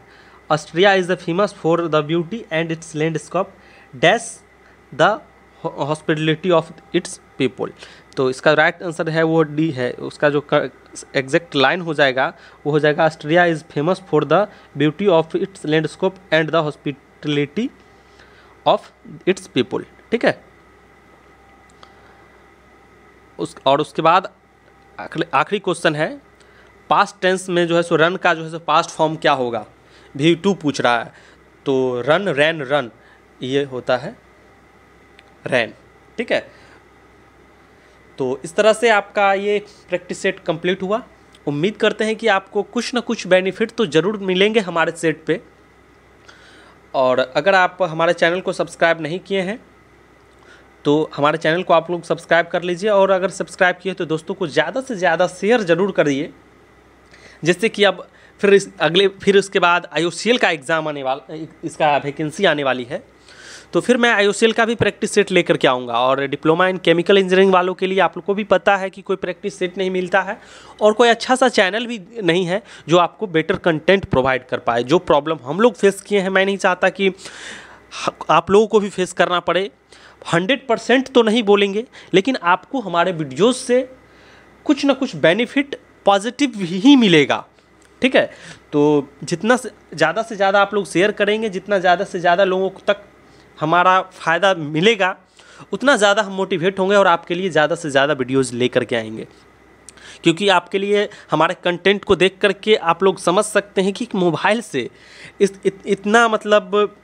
S1: Austria is the famous for the beauty and its landscape dash the hospitality of its people तो इसका राइट आंसर है वो डी है उसका जो एग्जैक्ट लाइन हो जाएगा वो हो जाएगा Austria is famous for the beauty of its landscape and the hospitality of its people ठीक है उस और उसके बाद आखिरी क्वेश्चन है पास्ट टेंस में जो है सो रन का जो है सो पास्ट फॉर्म क्या होगा वी टू पूछ रहा है तो रन रैन रन ये होता है रैम ठीक है तो इस तरह से आपका ये प्रैक्टिस सेट कंप्लीट हुआ उम्मीद करते हैं कि आपको कुछ ना कुछ बेनिफिट तो ज़रूर मिलेंगे हमारे सेट पे और अगर आप हमारे चैनल को सब्सक्राइब नहीं किए हैं तो हमारे चैनल को आप लोग सब्सक्राइब कर लीजिए और अगर सब्सक्राइब किए तो दोस्तों को ज़्यादा से ज़्यादा शेयर ज़रूर करिए जिससे कि अब फिर इस अगले फिर उसके बाद आई का एग्ज़ाम आने वाला इसका वैकेंसी आने वाली है तो फिर मैं आई का भी प्रैक्टिस सेट लेकर के आऊँगा और डिप्लोमा इन केमिकल इंजीनियरिंग वालों के लिए आप लोग को भी पता है कि कोई प्रैक्टिस सेट नहीं मिलता है और कोई अच्छा सा चैनल भी नहीं है जो आपको बेटर कंटेंट प्रोवाइड कर पाए जो प्रॉब्लम हम लोग फेस किए हैं मैं नहीं चाहता कि आप लोगों को भी फेस करना पड़े हंड्रेड परसेंट तो नहीं बोलेंगे लेकिन आपको हमारे वीडियोज़ से कुछ ना कुछ बेनिफिट पॉजिटिव ही मिलेगा ठीक है तो जितना ज़्यादा से ज़्यादा आप लोग शेयर करेंगे जितना ज़्यादा से ज़्यादा लोगों तक हमारा फ़ायदा मिलेगा उतना ज़्यादा हम मोटिवेट होंगे और आपके लिए ज़्यादा से ज़्यादा वीडियोज़ ले करके आएंगे क्योंकि आपके लिए हमारे कंटेंट को देख करके आप लोग समझ सकते हैं कि मोबाइल से इस इत, इतना मतलब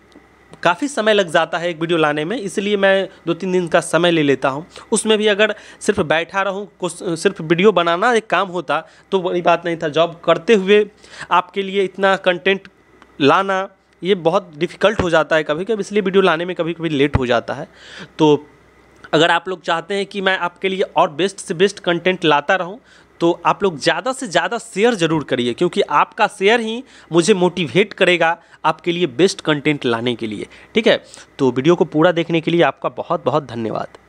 S1: काफ़ी समय लग जाता है एक वीडियो लाने में इसलिए मैं दो तीन दिन का समय ले लेता हूँ उसमें भी अगर सिर्फ बैठा रहूँ सिर्फ वीडियो बनाना एक काम होता तो बड़ी बात नहीं था जॉब करते हुए आपके लिए इतना कंटेंट लाना ये बहुत डिफ़िकल्ट हो जाता है कभी कभी इसलिए वीडियो लाने में कभी कभी लेट हो जाता है तो अगर आप लोग चाहते हैं कि मैं आपके लिए और बेस्ट से बेस्ट कंटेंट लाता रहूं तो आप लोग ज़्यादा से ज़्यादा शेयर ज़रूर करिए क्योंकि आपका शेयर ही मुझे मोटिवेट करेगा आपके लिए बेस्ट कंटेंट लाने के लिए ठीक है तो वीडियो को पूरा देखने के लिए आपका बहुत बहुत धन्यवाद